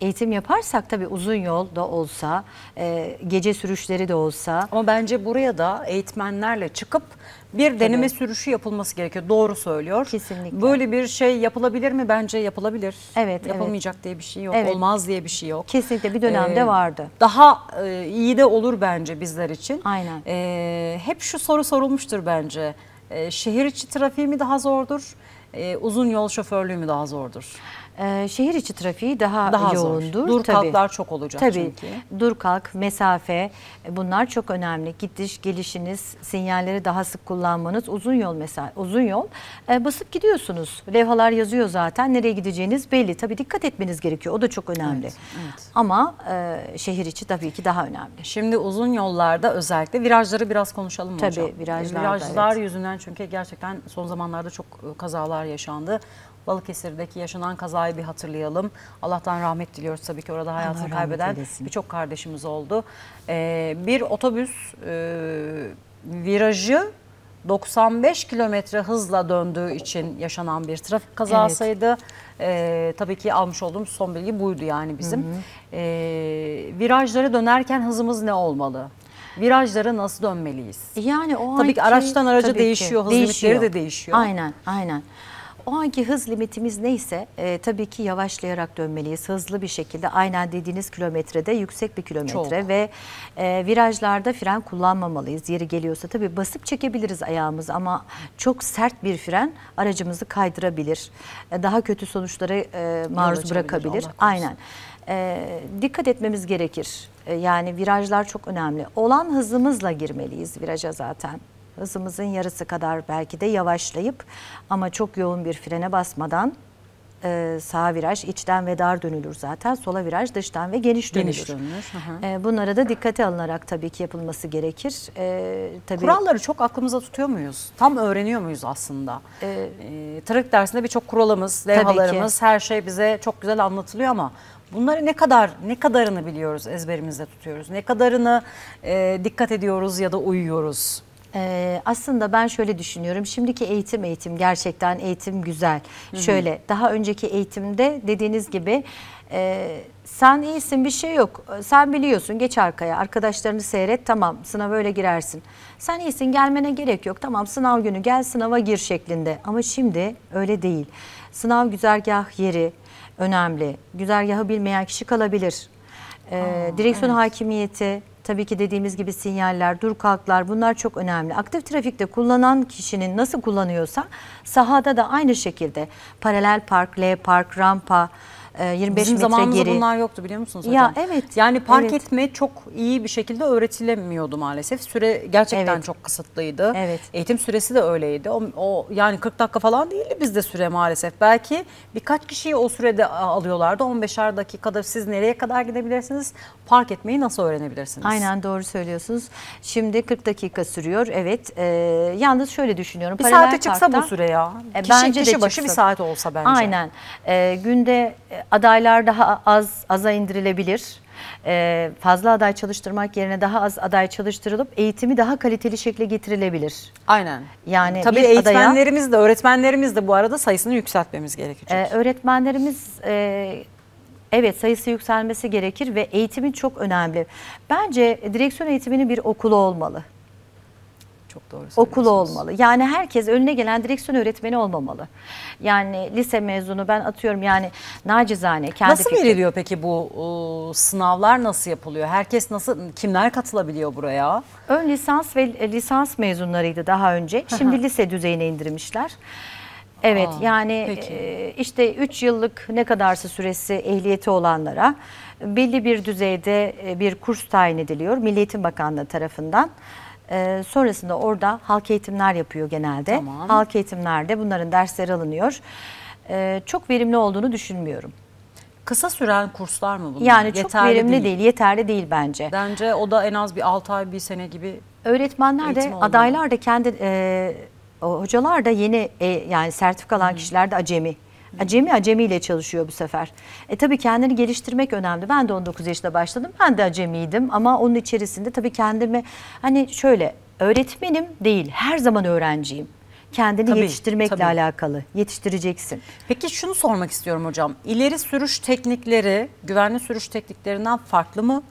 eğitim yaparsak tabii uzun yol da olsa, e, gece sürüşleri de olsa. Ama bence buraya da eğitmenlerle çıkıp bir deneme Tabii. sürüşü yapılması gerekiyor. Doğru söylüyor. Kesinlikle. Böyle bir şey yapılabilir mi? Bence yapılabilir. Evet. Yapılmayacak evet. diye bir şey yok. Evet. Olmaz diye bir şey yok. Kesinlikle bir dönemde ee, vardı. Daha e, iyi de olur bence bizler için. Aynen. E, hep şu soru sorulmuştur bence. E, şehir içi trafiği mi daha zordur? E, uzun yol şoförlüğü mü daha zordur? e, şehir içi trafiği daha, daha yoğundur. Zor. Dur Tabii. kalklar çok olacak Tabii. çünkü. Dur kalk, mesafe bunlar çok önemli. Gidiş gelişiniz, sinyalleri daha sık kullanmanız, uzun yol mesela uzun yol e, basıp gidiyorsunuz. Levhalar yazıyor zaten. Nereye gideceğiniz belli. Tabii dikkat etmeniz gerekiyor. O da çok önemli. Evet, evet. Ama e, şehir içi tabii ki daha önemli. Şimdi uzun yollarda özellikle virajları biraz konuşalım mı Tabii, hocam? Tabii virajlarda. E, virajlar evet. yüzünden çünkü gerçekten son zamanlarda çok e, kazalar yaşandı. Balıkesir'deki yaşanan kazayı bir hatırlayalım. Allah'tan rahmet diliyoruz tabii ki orada hayatını kaybeden birçok kardeşimiz oldu. Ee, bir otobüs e, virajı 95 kilometre hızla döndüğü için yaşanan bir trafik kazasıydı. Evet. Ee, tabii ki almış olduğum son bilgi buydu yani bizim. Hı hı. Ee, virajlara dönerken hızımız ne olmalı? virajlara nasıl dönmeliyiz? Yani o tabii anki, ki araçtan araca değişiyor, hız değişiyor. limitleri de değişiyor. Aynen, aynen o anki hız limitimiz neyse e, tabii ki yavaşlayarak dönmeliyiz. Hızlı bir şekilde aynen dediğiniz kilometrede yüksek bir kilometre Çok. ve e, virajlarda fren kullanmamalıyız. Yeri geliyorsa tabii basıp çekebiliriz ayağımızı ama çok sert bir fren aracımızı kaydırabilir. E, daha kötü sonuçlara e, maruz bırakabilir. Aynen. E, dikkat etmemiz gerekir. E, yani virajlar çok önemli. Olan hızımızla girmeliyiz viraja zaten hızımızın yarısı kadar belki de yavaşlayıp ama çok yoğun bir frene basmadan e, sağ viraj içten ve dar dönülür zaten. Sola viraj dıştan ve geniş dönülür. Geniş dönülür. E, bunlara da dikkate alınarak tabii ki yapılması gerekir. E, tabii, Kuralları çok aklımıza tutuyor muyuz? Tam öğreniyor muyuz aslında? E, e, trafik dersinde birçok kuralımız, levhalarımız, her şey bize çok güzel anlatılıyor ama Bunları ne kadar ne kadarını biliyoruz ezberimizde tutuyoruz? Ne kadarını e, dikkat ediyoruz ya da uyuyoruz? Ee, aslında ben şöyle düşünüyorum. Şimdiki eğitim eğitim gerçekten eğitim güzel. Hı hı. Şöyle daha önceki eğitimde dediğiniz gibi e, sen iyisin bir şey yok. Sen biliyorsun geç arkaya arkadaşlarını seyret tamam sınava öyle girersin. Sen iyisin gelmene gerek yok tamam sınav günü gel sınava gir şeklinde. Ama şimdi öyle değil. Sınav güzergah yeri önemli. Güzergahı bilmeyen kişi kalabilir. Ee, Aa, direksiyon evet. hakimiyeti Tabii ki dediğimiz gibi sinyaller, dur kalklar bunlar çok önemli. Aktif trafikte kullanan kişinin nasıl kullanıyorsa sahada da aynı şekilde paralel park, L park, rampa, 25 ee, Bizim metre zamanımızda geri. bunlar yoktu biliyor musunuz hocam? Ya evet. Yani park evet. etme çok iyi bir şekilde öğretilemiyordu maalesef. Süre gerçekten evet. çok kısıtlıydı. Evet. Eğitim süresi de öyleydi. O, o yani 40 dakika falan değildi bizde süre maalesef. Belki birkaç kişiyi o sürede alıyorlardı. 15'er dakikada siz nereye kadar gidebilirsiniz? Park etmeyi nasıl öğrenebilirsiniz? Aynen doğru söylüyorsunuz. Şimdi 40 dakika sürüyor. Evet. E, yalnız şöyle düşünüyorum. Bir Paralel saate çıksa parkta, bu süre ya. E, kişi, bence kişi de başı çıksın. bir saat olsa bence. Aynen. E, günde e, adaylar daha az aza indirilebilir. E, fazla aday çalıştırmak yerine daha az aday çalıştırılıp eğitimi daha kaliteli şekle getirilebilir. Aynen. Yani Tabii eğitmenlerimiz adaya, de öğretmenlerimiz de bu arada sayısını yükseltmemiz gerekecek. E, öğretmenlerimiz e, evet sayısı yükselmesi gerekir ve eğitimin çok önemli. Bence direksiyon eğitiminin bir okulu olmalı. Çok doğru okulu olmalı. Yani herkes önüne gelen direksiyon öğretmeni olmamalı. Yani lise mezunu ben atıyorum yani nacizane. Kendi nasıl fikrim. veriliyor peki bu e, sınavlar nasıl yapılıyor? Herkes nasıl, kimler katılabiliyor buraya? Ön lisans ve e, lisans mezunlarıydı daha önce. Şimdi lise düzeyine indirmişler. Evet Aa, yani E, işte 3 yıllık ne kadarsa süresi ehliyeti olanlara belli bir düzeyde e, bir kurs tayin ediliyor Milli Eğitim Bakanlığı tarafından. E, sonrasında orada halk eğitimler yapıyor genelde. Tamam. Halk eğitimlerde bunların dersleri alınıyor. E, çok verimli olduğunu düşünmüyorum. Kısa süren kurslar mı bunlar? Yani çok yeterli verimli değil. değil, yeterli değil bence. Bence o da en az bir 6 ay, bir sene gibi. Öğretmenler de, olmalı. adaylar da kendi e, hocalar da yeni e, yani sertifika alan Hı. kişiler de acemi Acemi acemiyle çalışıyor bu sefer. E tabii kendini geliştirmek önemli. Ben de 19 yaşında başladım. Ben de acemiydim ama onun içerisinde tabii kendimi hani şöyle öğretmenim değil her zaman öğrenciyim kendini tabii, yetiştirmekle tabii. alakalı. Yetiştireceksin. Peki şunu sormak istiyorum hocam. İleri sürüş teknikleri güvenli sürüş tekniklerinden farklı mı?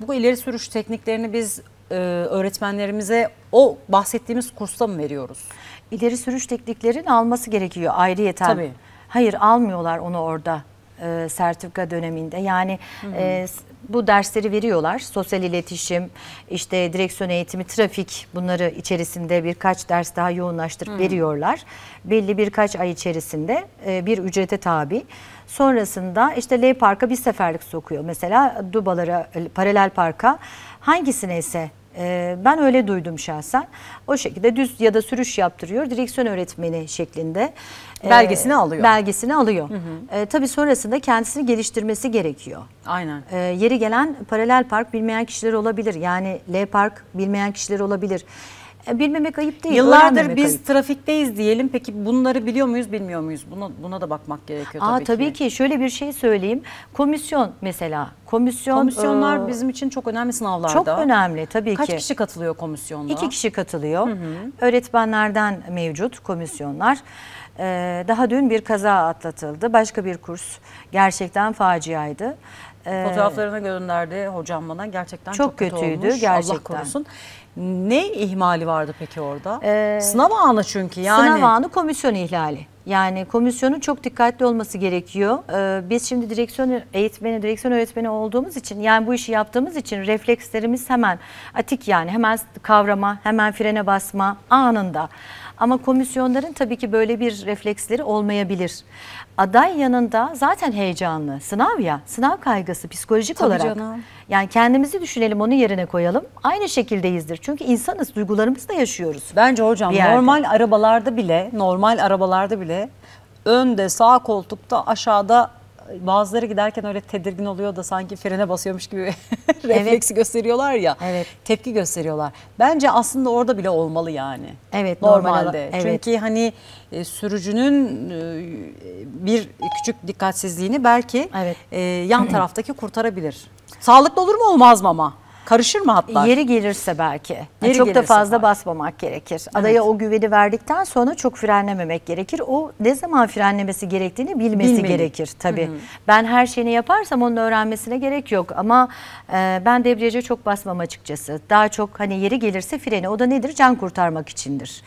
Bu ileri sürüş tekniklerini biz e, öğretmenlerimize o bahsettiğimiz kursta mı veriyoruz? İleri sürüş tekniklerin alması gerekiyor ayrıyeten. Tabii Hayır almıyorlar onu orada e, sertifika döneminde. Yani hı hı. E, bu dersleri veriyorlar. Sosyal iletişim, işte direksiyon eğitimi, trafik bunları içerisinde birkaç ders daha yoğunlaştırıp hı. veriyorlar. Belli birkaç ay içerisinde e, bir ücrete tabi. Sonrasında işte L Park'a bir seferlik sokuyor. Mesela Dubalara, e, Paralel Park'a hangisine ise e, ben öyle duydum şahsen. O şekilde düz ya da sürüş yaptırıyor. Direksiyon öğretmeni şeklinde. Ee, belgesini alıyor. Belgesini alıyor. Hı hı. E, tabii sonrasında kendisini geliştirmesi gerekiyor. Aynen. E, yeri gelen paralel park bilmeyen kişiler olabilir. Yani L park bilmeyen kişiler olabilir. E, bilmemek ayıp değil. Yıllardır biz ayıp. trafikteyiz diyelim. Peki bunları biliyor muyuz, bilmiyor muyuz? Buna buna da bakmak gerekiyor tabii Aa, tabii ki. ki şöyle bir şey söyleyeyim. Komisyon mesela. Komisyon Komisyonlar e, bizim için çok önemli sınavlarda. Çok önemli tabii Kaç ki. Kaç kişi katılıyor komisyonda? İki kişi katılıyor. Hı hı. Öğretmenlerden mevcut komisyonlar. Hı ee, daha dün bir kaza atlatıldı. Başka bir kurs gerçekten faciaydı. Ee, Fotoğraflarını gönderdi hocam bana. Gerçekten çok, çok kötü kötüydü olmuş. gerçekten. Allah korusun. Ne ihmali vardı peki orada? Ee, sınav anı çünkü yani. Sınav anı komisyon ihlali. Yani komisyonun çok dikkatli olması gerekiyor. Ee, biz şimdi direksiyon eğitmeni, direksiyon öğretmeni olduğumuz için yani bu işi yaptığımız için reflekslerimiz hemen atik yani hemen kavrama, hemen frene basma anında. Ama komisyonların tabii ki böyle bir refleksleri olmayabilir. Aday yanında zaten heyecanlı. Sınav ya, sınav kaygısı psikolojik tabii olarak. Canım. Yani kendimizi düşünelim, onun yerine koyalım. Aynı şekildeyizdir. Çünkü insanız, duygularımızı da yaşıyoruz. Bence hocam normal arabalarda bile, normal arabalarda bile önde sağ koltukta aşağıda bazıları giderken öyle tedirgin oluyor da sanki frene basıyormuş gibi refleksi gösteriyorlar ya. Evet. Tepki gösteriyorlar. Bence aslında orada bile olmalı yani. Evet. Normalde. Normal, evet. Çünkü hani e, sürücünün e, bir küçük dikkatsizliğini belki evet. e, yan taraftaki kurtarabilir. Sağlıklı olur mu olmaz mı ama? Karışır mı hatlar? Yeri gelirse belki. Yeri çok gelirse da fazla belki. basmamak gerekir. Evet. Adaya o güveni verdikten sonra çok frenlememek gerekir. O ne zaman frenlemesi gerektiğini bilmesi Bilmeli. gerekir tabii. Hı hı. Ben her şeyini yaparsam onun öğrenmesine gerek yok ama e, ben debriyaja çok basmam açıkçası. Daha çok hani yeri gelirse freni o da nedir? Can kurtarmak içindir.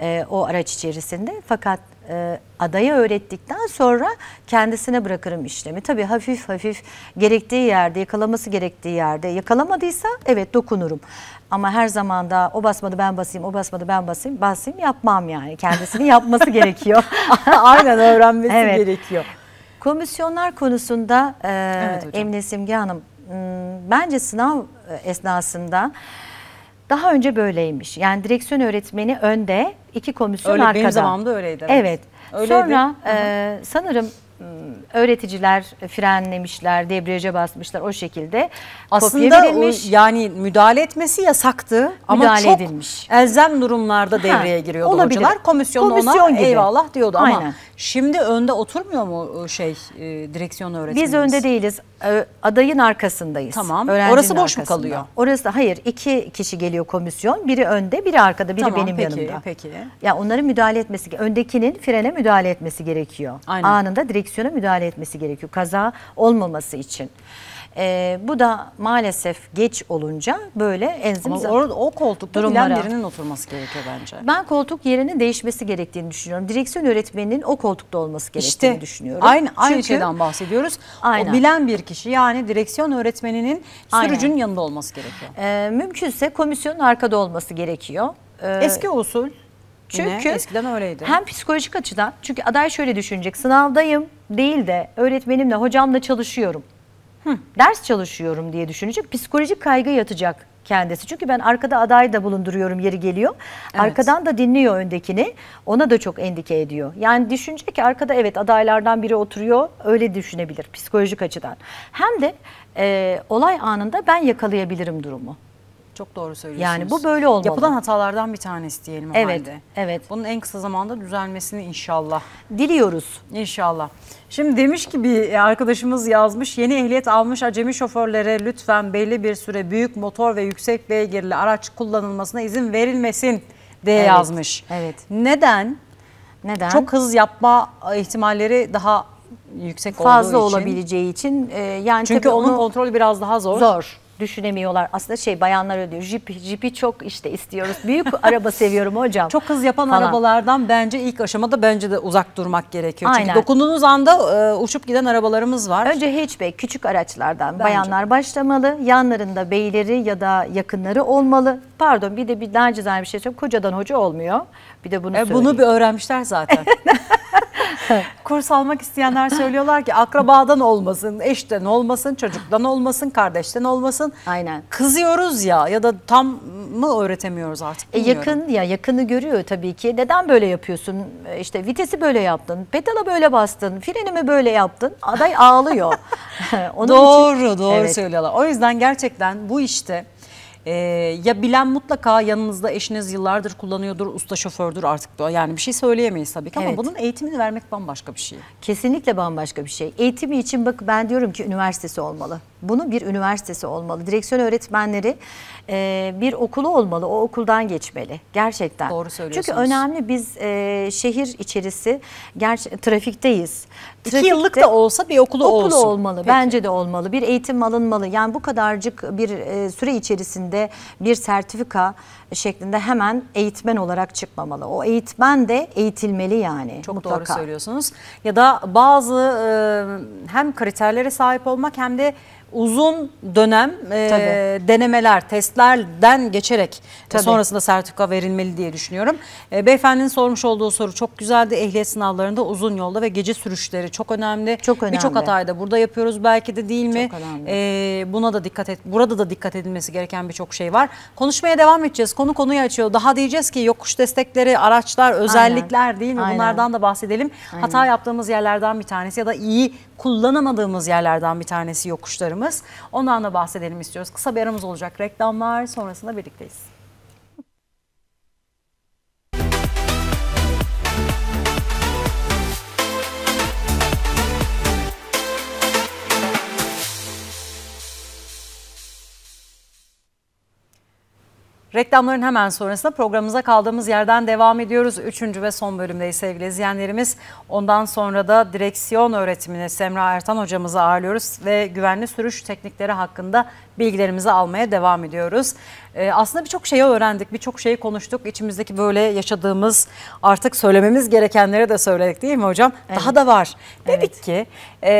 E, o araç içerisinde. Fakat e, adaya öğrettikten sonra kendisine bırakırım işlemi. Tabii hafif hafif gerektiği yerde, yakalaması gerektiği yerde. Yakalamadıysa evet dokunurum. Ama her zaman da o basmadı ben basayım, o basmadı ben basayım, basayım yapmam yani. Kendisini yapması gerekiyor. Aynen öğrenmesi evet. gerekiyor. Komisyonlar konusunda e, evet Emine Simge Hanım bence sınav esnasında daha önce böyleymiş. Yani direksiyon öğretmeni önde iki komisyon öyle, arkada. Benim zamanımda öyleydi. Evet. evet. Öyleydi. Sonra e, sanırım Hmm, öğreticiler frenlemişler, debriyaja basmışlar o şekilde. Aslında o, yani müdahale etmesi yasaktı ama müdahale çok edilmiş. elzem durumlarda devreye ha, giriyordu olabilir. hocalar. Komisyon, Komisyon ona gibi. eyvallah diyordu Aynen. ama şimdi önde oturmuyor mu e, şey e, direksiyon öğretmenimiz? Biz önde değiliz. Adayın arkasındayız. Tamam. Öğrencinin Orası boş arkasında. mu kalıyor? Orası hayır. iki kişi geliyor komisyon. Biri önde, biri arkada, biri tamam, benim peki, yanımda. Peki. Ya yani onların müdahale etmesi, öndekinin frene müdahale etmesi gerekiyor. Aynen. Anında direksiyon enfeksiyona müdahale etmesi gerekiyor. Kaza olmaması için. E, bu da maalesef geç olunca böyle enzim Ama o, o koltuk durumlara. birinin oturması gerekiyor bence. Ben koltuk yerinin değişmesi gerektiğini düşünüyorum. Direksiyon öğretmeninin o koltukta olması gerektiğini işte, düşünüyorum. Aynı, aynı Çünkü, şeyden bahsediyoruz. Aynen. O bilen bir kişi yani direksiyon öğretmeninin sürücünün aynen. yanında olması gerekiyor. E, mümkünse komisyonun arkada olması gerekiyor. E, Eski usul. Çünkü Yine, eskiden öyleydi. Hem psikolojik açıdan çünkü aday şöyle düşünecek. Sınavdayım değil de öğretmenimle hocamla çalışıyorum. Hı, ders çalışıyorum diye düşünecek. Psikolojik kaygı yatacak kendisi. Çünkü ben arkada aday da bulunduruyorum yeri geliyor. Evet. Arkadan da dinliyor öndekini. Ona da çok endike ediyor. Yani düşünecek ki arkada evet adaylardan biri oturuyor. Öyle düşünebilir psikolojik açıdan. Hem de e, olay anında ben yakalayabilirim durumu. Çok doğru söylüyorsunuz. Yani bu böyle olmalı. Yapılan hatalardan bir tanesi diyelim evet, halde. Evet. Bunun en kısa zamanda düzelmesini inşallah. Diliyoruz. İnşallah. Şimdi demiş ki bir arkadaşımız yazmış yeni ehliyet almış acemi şoförlere lütfen belli bir süre büyük motor ve yüksek beygirli araç kullanılmasına izin verilmesin diye evet, yazmış. Evet. Neden? Neden? Çok hız yapma ihtimalleri daha yüksek fazla olabileceği için e, yani çünkü onun kontrolü biraz daha zor. Zor düşünemiyorlar. Aslında şey bayanlar ödüyor. Jip, jipi çok işte istiyoruz. Büyük araba seviyorum hocam. Çok hız yapan falan. arabalardan bence ilk aşamada bence de uzak durmak gerekiyor. Aynen. Çünkü dokunduğunuz anda e, uçup giden arabalarımız var. Önce hatchback küçük araçlardan bence. bayanlar başlamalı. Yanlarında beyleri ya da yakınları olmalı. Pardon bir de bir daha bir şey söyleyeyim. Kocadan hoca olmuyor. Bir de bunu e, söyleyeyim. Bunu bir öğrenmişler zaten. Kurs almak isteyenler söylüyorlar ki akrabadan olmasın, eşten olmasın, çocuktan olmasın, kardeşten olmasın. Aynen. Kızıyoruz ya ya da tam mı öğretemiyoruz artık e, bilmiyorum. yakın ya yakını görüyor tabii ki. Neden böyle yapıyorsun? E, işte vitesi böyle yaptın, pedala böyle bastın, frenimi böyle yaptın. Aday ağlıyor. Onun doğru için, doğru evet. söylüyorlar. O yüzden gerçekten bu işte e, ya bilen mutlaka yanınızda eşiniz yıllardır kullanıyordur, usta şofördür artık. Yani bir şey söyleyemeyiz tabii ki ama bunun eğitimini vermek bambaşka bir şey. Kesinlikle bambaşka bir şey. Eğitimi için bak ben diyorum ki üniversitesi olmalı. Bunu bir üniversitesi olmalı. Direksiyon öğretmenleri e, bir okulu olmalı. O okuldan geçmeli. Gerçekten. Doğru söylüyorsunuz. Çünkü önemli biz e, şehir içerisi ger- trafikteyiz. Trafikte, İki yıllık da olsa bir okulu, okulu olsun. olmalı. Peki. Bence de olmalı. Bir eğitim alınmalı. Yani bu kadarcık bir e, süre içerisinde bir sertifika şeklinde hemen eğitmen olarak çıkmamalı. O eğitmen de eğitilmeli yani. Çok mutlaka. doğru söylüyorsunuz. Ya da bazı e, hem kriterlere sahip olmak hem de uzun dönem e, denemeler, testlerden geçerek Tabii. sonrasında sertifika verilmeli diye düşünüyorum. E, beyefendinin sormuş olduğu soru çok güzeldi. Ehliyet sınavlarında uzun yolda ve gece sürüşleri çok önemli. Çok önemli. Birçok hatayı da burada yapıyoruz belki de değil mi? Çok önemli. E, buna da dikkat et. Burada da dikkat edilmesi gereken birçok şey var. Konuşmaya devam edeceğiz. Konu konuyu açıyor. Daha diyeceğiz ki yokuş destekleri, araçlar, özellikler Aynen. değil mi? Aynen. Bunlardan da bahsedelim. Aynen. Hata yaptığımız yerlerden bir tanesi ya da iyi kullanamadığımız yerlerden bir tanesi yokuşlarımız. Ondan da bahsedelim istiyoruz. Kısa bir aramız olacak reklamlar sonrasında birlikteyiz. Reklamların hemen sonrasında programımıza kaldığımız yerden devam ediyoruz. Üçüncü ve son bölümdeyiz sevgili izleyenlerimiz. Ondan sonra da direksiyon öğretimine Semra Ertan hocamızı ağırlıyoruz ve güvenli sürüş teknikleri hakkında bilgilerimizi almaya devam ediyoruz. E, aslında birçok şeyi öğrendik, birçok şeyi konuştuk. İçimizdeki böyle yaşadığımız artık söylememiz gerekenlere de söyledik değil mi hocam? Evet. Daha da var. Evet. ki e,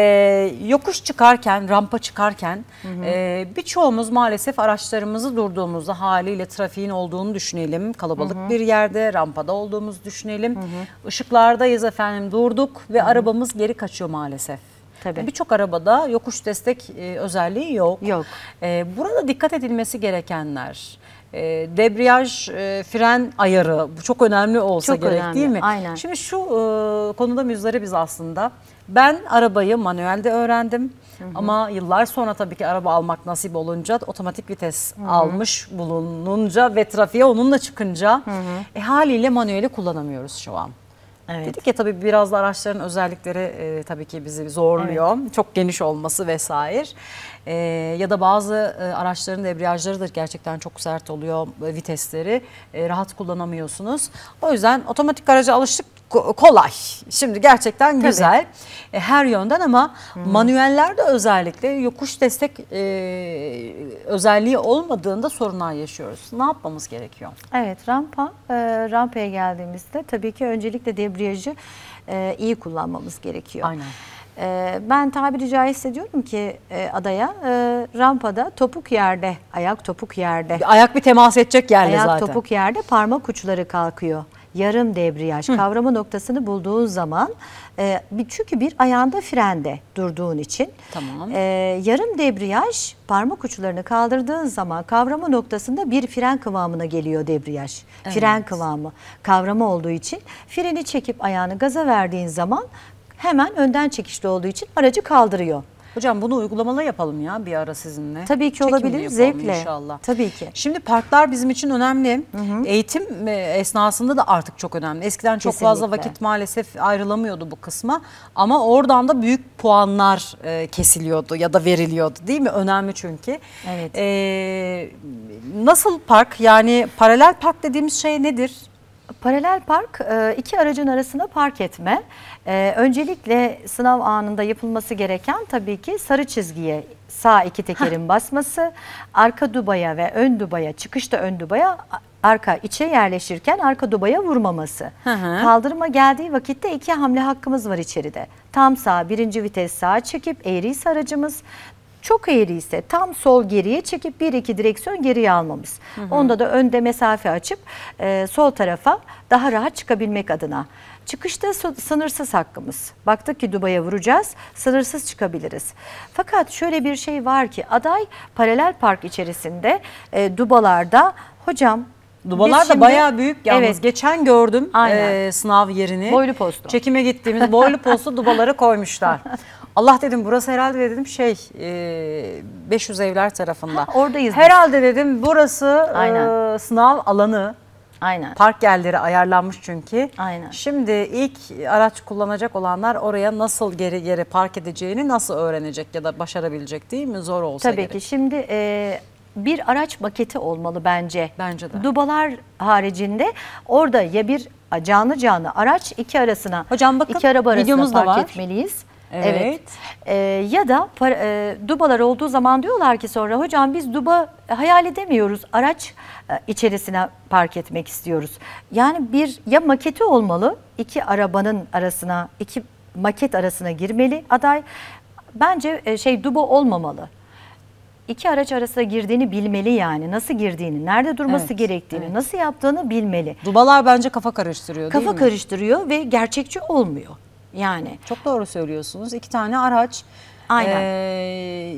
yokuş çıkarken, rampa çıkarken E, birçoğumuz maalesef araçlarımızı durduğumuzda haliyle trafiğin olduğunu düşünelim. Kalabalık hı hı. bir yerde rampada olduğumuzu düşünelim. Hı hı. Işıklardayız efendim durduk ve hı hı. arabamız geri kaçıyor maalesef. Tabii. Birçok arabada yokuş destek e, özelliği yok. Yok. E, burada dikkat edilmesi gerekenler e, debriyaj e, fren ayarı bu çok önemli olsa çok gerek önemli. değil mi? Aynen. Şimdi şu e, konuda müzleri biz aslında. Ben arabayı manuelde öğrendim. Hı hı. Ama yıllar sonra tabii ki araba almak nasip olunca otomatik vites hı hı. almış bulununca ve trafiğe onunla çıkınca hı hı. E, haliyle manueli kullanamıyoruz şu an. Evet. Dedik ya tabii biraz da araçların özellikleri e, tabii ki bizi zorluyor. Evet. Çok geniş olması vesaire. E, ya da bazı e, araçların debriyajları da gerçekten çok sert oluyor. E, vitesleri e, rahat kullanamıyorsunuz. O yüzden otomatik garaja alıştık kolay. Şimdi gerçekten Tabii. güzel e, her yönden ama hmm. manuellerde özellikle yokuş destek e, özelliği olmadığında sorunlar yaşıyoruz. Ne yapmamız gerekiyor? Evet rampa e, rampaya geldiğimizde tabii ki öncelikle debriyajı e, iyi kullanmamız gerekiyor. Aynen. E, ben tabiri caizse diyorum ki e, adaya rampada topuk yerde, ayak topuk yerde. Ayak bir temas edecek yerde ayak zaten. Ayak topuk yerde parmak uçları kalkıyor yarım debriyaj Hı. kavrama noktasını bulduğun zaman e, çünkü bir ayağında frende durduğun için tamam. e, yarım debriyaj parmak uçlarını kaldırdığın zaman kavrama noktasında bir fren kıvamına geliyor debriyaj. Evet. Fren kıvamı kavrama olduğu için freni çekip ayağını gaza verdiğin zaman hemen önden çekişli olduğu için aracı kaldırıyor. Hocam bunu uygulamalı yapalım ya bir ara sizinle. Tabii ki Çekimini olabilir zevkle. inşallah. Tabii ki. Şimdi parklar bizim için önemli. Hı hı. Eğitim e, esnasında da artık çok önemli. Eskiden çok Kesinlikle. fazla vakit maalesef ayrılamıyordu bu kısma ama oradan da büyük puanlar e, kesiliyordu ya da veriliyordu değil mi? Önemli çünkü. Evet. Ee, nasıl park yani paralel park dediğimiz şey nedir? Paralel park e, iki aracın arasına park etme. E, öncelikle sınav anında yapılması gereken tabii ki sarı çizgiye sağ iki tekerin basması, arka dubaya ve ön dubaya çıkışta ön dubaya arka içe yerleşirken arka dubaya vurmaması. Hı Kaldırıma geldiği vakitte iki hamle hakkımız var içeride. Tam sağ birinci vites sağa çekip eğri aracımız çok eğri ise tam sol geriye çekip bir iki direksiyon geriye almamız. Hı hı. Onda da önde mesafe açıp e, sol tarafa daha rahat çıkabilmek adına. Çıkışta sınırsız hakkımız. Baktık ki Dubai'ye vuracağız, sınırsız çıkabiliriz. Fakat şöyle bir şey var ki aday paralel park içerisinde e, Dubalarda hocam Dubalar Biz da şimdi, büyük yalnız. Evet. Geçen gördüm e, sınav yerini. Boylu postu. Çekime gittiğimiz boylu postu dubalara koymuşlar. Allah dedim burası herhalde dedim şey 500 e, evler tarafında. Ha, oradayız. Herhalde biz. dedim burası e, Aynen. E, sınav alanı. Aynen. Park yerleri ayarlanmış çünkü. Aynen. Şimdi ilk araç kullanacak olanlar oraya nasıl geri geri park edeceğini nasıl öğrenecek ya da başarabilecek değil mi? Zor olsa Tabii gerek. Tabii ki. Şimdi e, bir araç maketi olmalı bence. Bence de. Dubalar haricinde orada ya bir canlı canlı araç iki arasına Hocam bakın, iki araba arasına park var. etmeliyiz. Evet. evet. Ee, ya da para, e, dubalar olduğu zaman diyorlar ki sonra hocam biz duba e, hayal edemiyoruz. Araç e, içerisine park etmek istiyoruz. Yani bir ya maketi olmalı iki arabanın arasına iki maket arasına girmeli aday. Bence e, şey duba olmamalı İki araç arasına girdiğini bilmeli yani. Nasıl girdiğini, nerede durması evet, gerektiğini, evet. nasıl yaptığını bilmeli. Dubalar bence kafa karıştırıyor kafa değil mi? Kafa karıştırıyor ve gerçekçi olmuyor. Yani. Çok doğru söylüyorsunuz. İki tane araç. Aynen. Ee,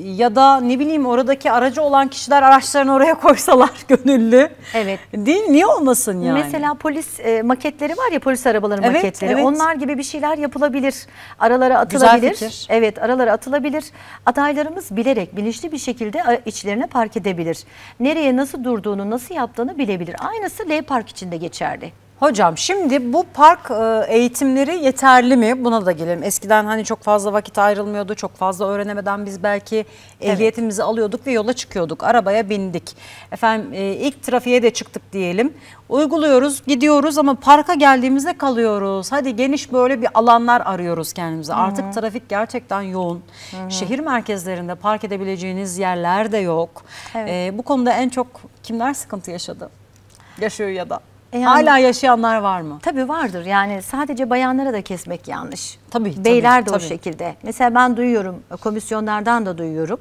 ya da ne bileyim oradaki aracı olan kişiler araçlarını oraya koysalar gönüllü. Evet. Değil niye olmasın yani? Mesela polis e, maketleri var ya polis arabaları evet, maketleri. Evet. Onlar gibi bir şeyler yapılabilir. Aralara atılabilir. Güzel fikir. Evet aralara atılabilir. Adaylarımız bilerek bilinçli bir şekilde içlerine park edebilir. Nereye nasıl durduğunu nasıl yaptığını bilebilir. Aynısı L park içinde geçerli. Hocam şimdi bu park e, eğitimleri yeterli mi? Buna da gelelim. Eskiden hani çok fazla vakit ayrılmıyordu. Çok fazla öğrenemeden biz belki ehliyetimizi evet. alıyorduk ve yola çıkıyorduk. Arabaya bindik. Efendim e, ilk trafiğe de çıktık diyelim. Uyguluyoruz, gidiyoruz ama parka geldiğimizde kalıyoruz. Hadi geniş böyle bir alanlar arıyoruz kendimize. Hı -hı. Artık trafik gerçekten yoğun. Hı -hı. Şehir merkezlerinde park edebileceğiniz yerler de yok. Evet. Ee, bu konuda en çok kimler sıkıntı yaşadı? Yaşıyor ya da. Yani, Hala yaşayanlar var mı? Tabii vardır yani sadece bayanlara da kesmek yanlış. Tabii. Beyler tabii, de tabii. o şekilde. Mesela ben duyuyorum komisyonlardan da duyuyorum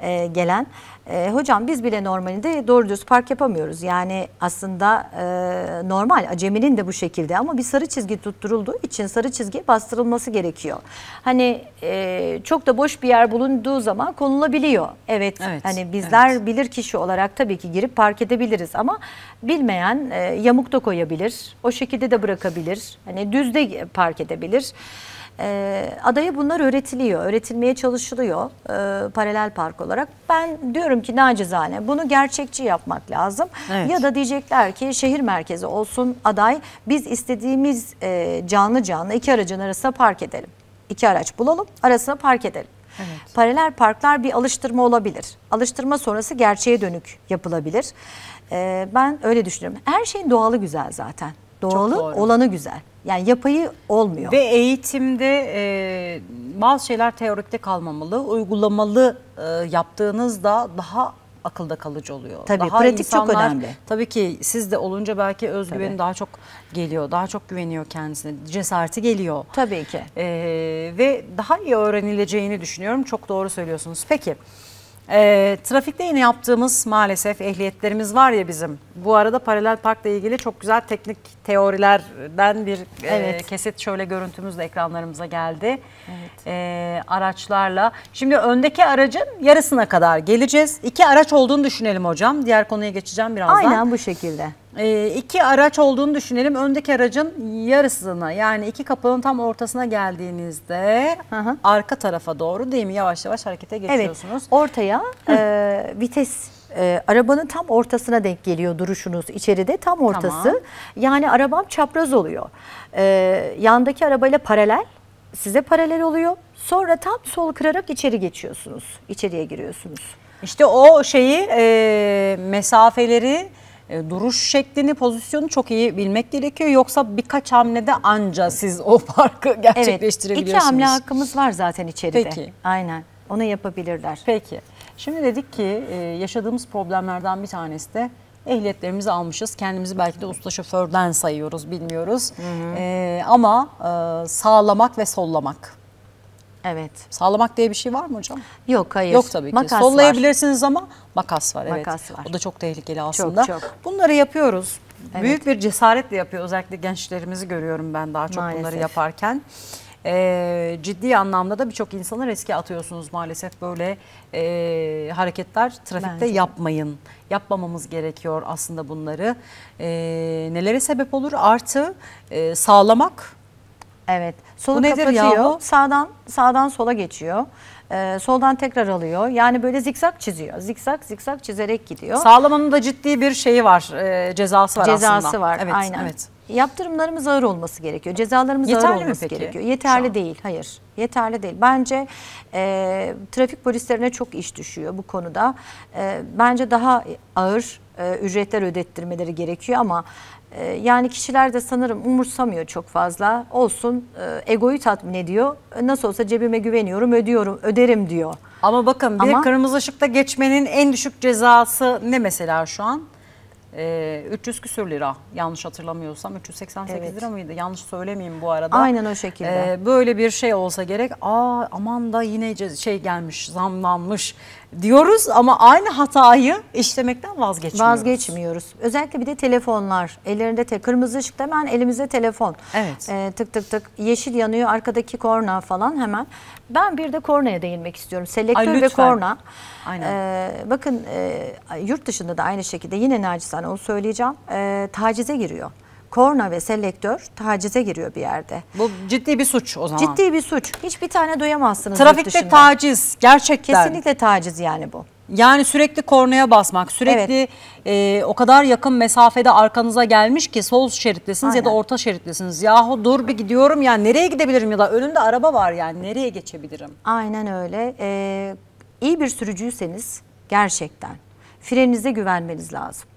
e, gelen. E, hocam biz bile normalinde doğru düz park yapamıyoruz. Yani aslında e, normal aceminin de bu şekilde ama bir sarı çizgi tutturulduğu için sarı çizgi bastırılması gerekiyor. Hani e, çok da boş bir yer bulunduğu zaman konulabiliyor. Evet, evet hani bizler evet. bilir kişi olarak tabii ki girip park edebiliriz ama bilmeyen e, yamuk da koyabilir. O şekilde de bırakabilir. Hani düzde park edebilir. E, adaya bunlar öğretiliyor, öğretilmeye çalışılıyor e, paralel park olarak. Ben diyorum ki nacizane bunu gerçekçi yapmak lazım. Evet. Ya da diyecekler ki şehir merkezi olsun aday biz istediğimiz e, canlı canlı iki aracın arasına park edelim. İki araç bulalım arasına park edelim. Evet. Paralel parklar bir alıştırma olabilir. Alıştırma sonrası gerçeğe dönük yapılabilir. Ee, ben öyle düşünüyorum. Her şeyin doğalı güzel zaten. Doğalı olanı güzel. Yani yapayı olmuyor. Ve eğitimde e, bazı şeyler teorikte kalmamalı, uygulamalı e, yaptığınızda daha akılda kalıcı oluyor. Tabii daha pratik çok önemli. Tabii ki siz de olunca belki özgüveni daha çok geliyor. Daha çok güveniyor kendisine. Cesareti geliyor. Tabii ki. Ee, ve daha iyi öğrenileceğini düşünüyorum. Çok doğru söylüyorsunuz. Peki e, trafikte yine yaptığımız maalesef ehliyetlerimiz var ya bizim. Bu arada paralel parkla ilgili çok güzel teknik teorilerden bir e, evet. e, kesit şöyle görüntümüz de ekranlarımıza geldi. Evet. E, araçlarla. Şimdi öndeki aracın yarısına kadar geleceğiz. İki araç olduğunu düşünelim hocam. Diğer konuya geçeceğim birazdan. Aynen bu şekilde e, iki araç olduğunu düşünelim. Öndeki aracın yarısına yani iki kapının tam ortasına geldiğinizde hı hı. arka tarafa doğru değil mi? Yavaş yavaş harekete geçiyorsunuz. Evet ortaya e, vites e, arabanın tam ortasına denk geliyor duruşunuz içeride tam ortası. Tamam. Yani arabam çapraz oluyor. E, yandaki arabayla paralel size paralel oluyor. Sonra tam sol kırarak içeri geçiyorsunuz. İçeriye giriyorsunuz. İşte o şeyi e, mesafeleri e, duruş şeklini, pozisyonu çok iyi bilmek gerekiyor. Yoksa birkaç hamlede anca siz o parkı gerçekleştirebiliyorsunuz. Evet, iki hamle hakkımız var zaten içeride. Peki. Aynen, onu yapabilirler. Peki, şimdi dedik ki e, yaşadığımız problemlerden bir tanesi de ehliyetlerimizi almışız. Kendimizi belki de usta şoförden sayıyoruz, bilmiyoruz. Hı hı. E, ama sağlamak ve sollamak. Evet. Sağlamak diye bir şey var mı hocam? Yok hayır. Yok tabii ki. Makas Sollayabilirsiniz var. ama makas var. Evet. Makas var. O da çok tehlikeli aslında. Çok çok. Bunları yapıyoruz. Evet. Büyük bir cesaretle yapıyor. Özellikle gençlerimizi görüyorum ben daha çok Maalesef. bunları yaparken e, ciddi anlamda da birçok insanı riske atıyorsunuz maalesef böyle e, hareketler trafikte Bence. yapmayın. Yapmamamız gerekiyor aslında bunları. E, nelere sebep olur? Artı e, sağlamak Evet. Solu Bu nedir kapatıyor. Yahu? Sağdan sağdan sola geçiyor. Ee, soldan tekrar alıyor. Yani böyle zikzak çiziyor. Zikzak zikzak çizerek gidiyor. Sağlamanın da ciddi bir şeyi var. E, cezası var cezası aslında. Cezası var. Evet, aynen. Evet. Yaptırımlarımız ağır olması gerekiyor. Cezalarımız yeterli ağır olması peki? gerekiyor. Yeterli değil. Hayır. Yeterli değil. Bence e, trafik polislerine çok iş düşüyor bu konuda. E, bence daha ağır e, ücretler ödettirmeleri gerekiyor ama ee, yani kişiler de sanırım umursamıyor çok fazla. Olsun e, egoyu tatmin ediyor. E, nasıl olsa cebime güveniyorum, ödüyorum, öderim diyor. Ama bakın bir Ama, kırmızı ışıkta geçmenin en düşük cezası ne mesela şu an? Ee, 300 küsür lira yanlış hatırlamıyorsam 388 evet. lira mıydı yanlış söylemeyeyim bu arada. Aynen o şekilde. Ee, böyle bir şey olsa gerek aa aman da yine şey gelmiş zamlanmış diyoruz ama aynı hatayı işlemekten vazgeçmiyoruz. Vazgeçmiyoruz. Özellikle bir de telefonlar. Ellerinde te kırmızı ışıkta hemen elimizde telefon. Evet. Ee, tık tık tık yeşil yanıyor arkadaki korna falan hemen. Ben bir de kornaya değinmek istiyorum. Selektör Ay, ve korna. Aynen. Ee, bakın e, yurt dışında da aynı şekilde yine nacizane onu söyleyeceğim. E, tacize giriyor korna ve selektör tacize giriyor bir yerde. Bu ciddi bir suç o zaman. Ciddi bir suç. Hiçbir tane duyamazsınız Trafikte taciz gerçekten. Kesinlikle taciz yani bu. Yani sürekli kornaya basmak, sürekli evet. e, o kadar yakın mesafede arkanıza gelmiş ki sol şerittesiniz Aynen. ya da orta şerittesiniz. Yahu dur bir gidiyorum ya nereye gidebilirim ya da önümde araba var yani nereye geçebilirim? Aynen öyle. Ee, iyi bir sürücüyseniz gerçekten freninize güvenmeniz lazım.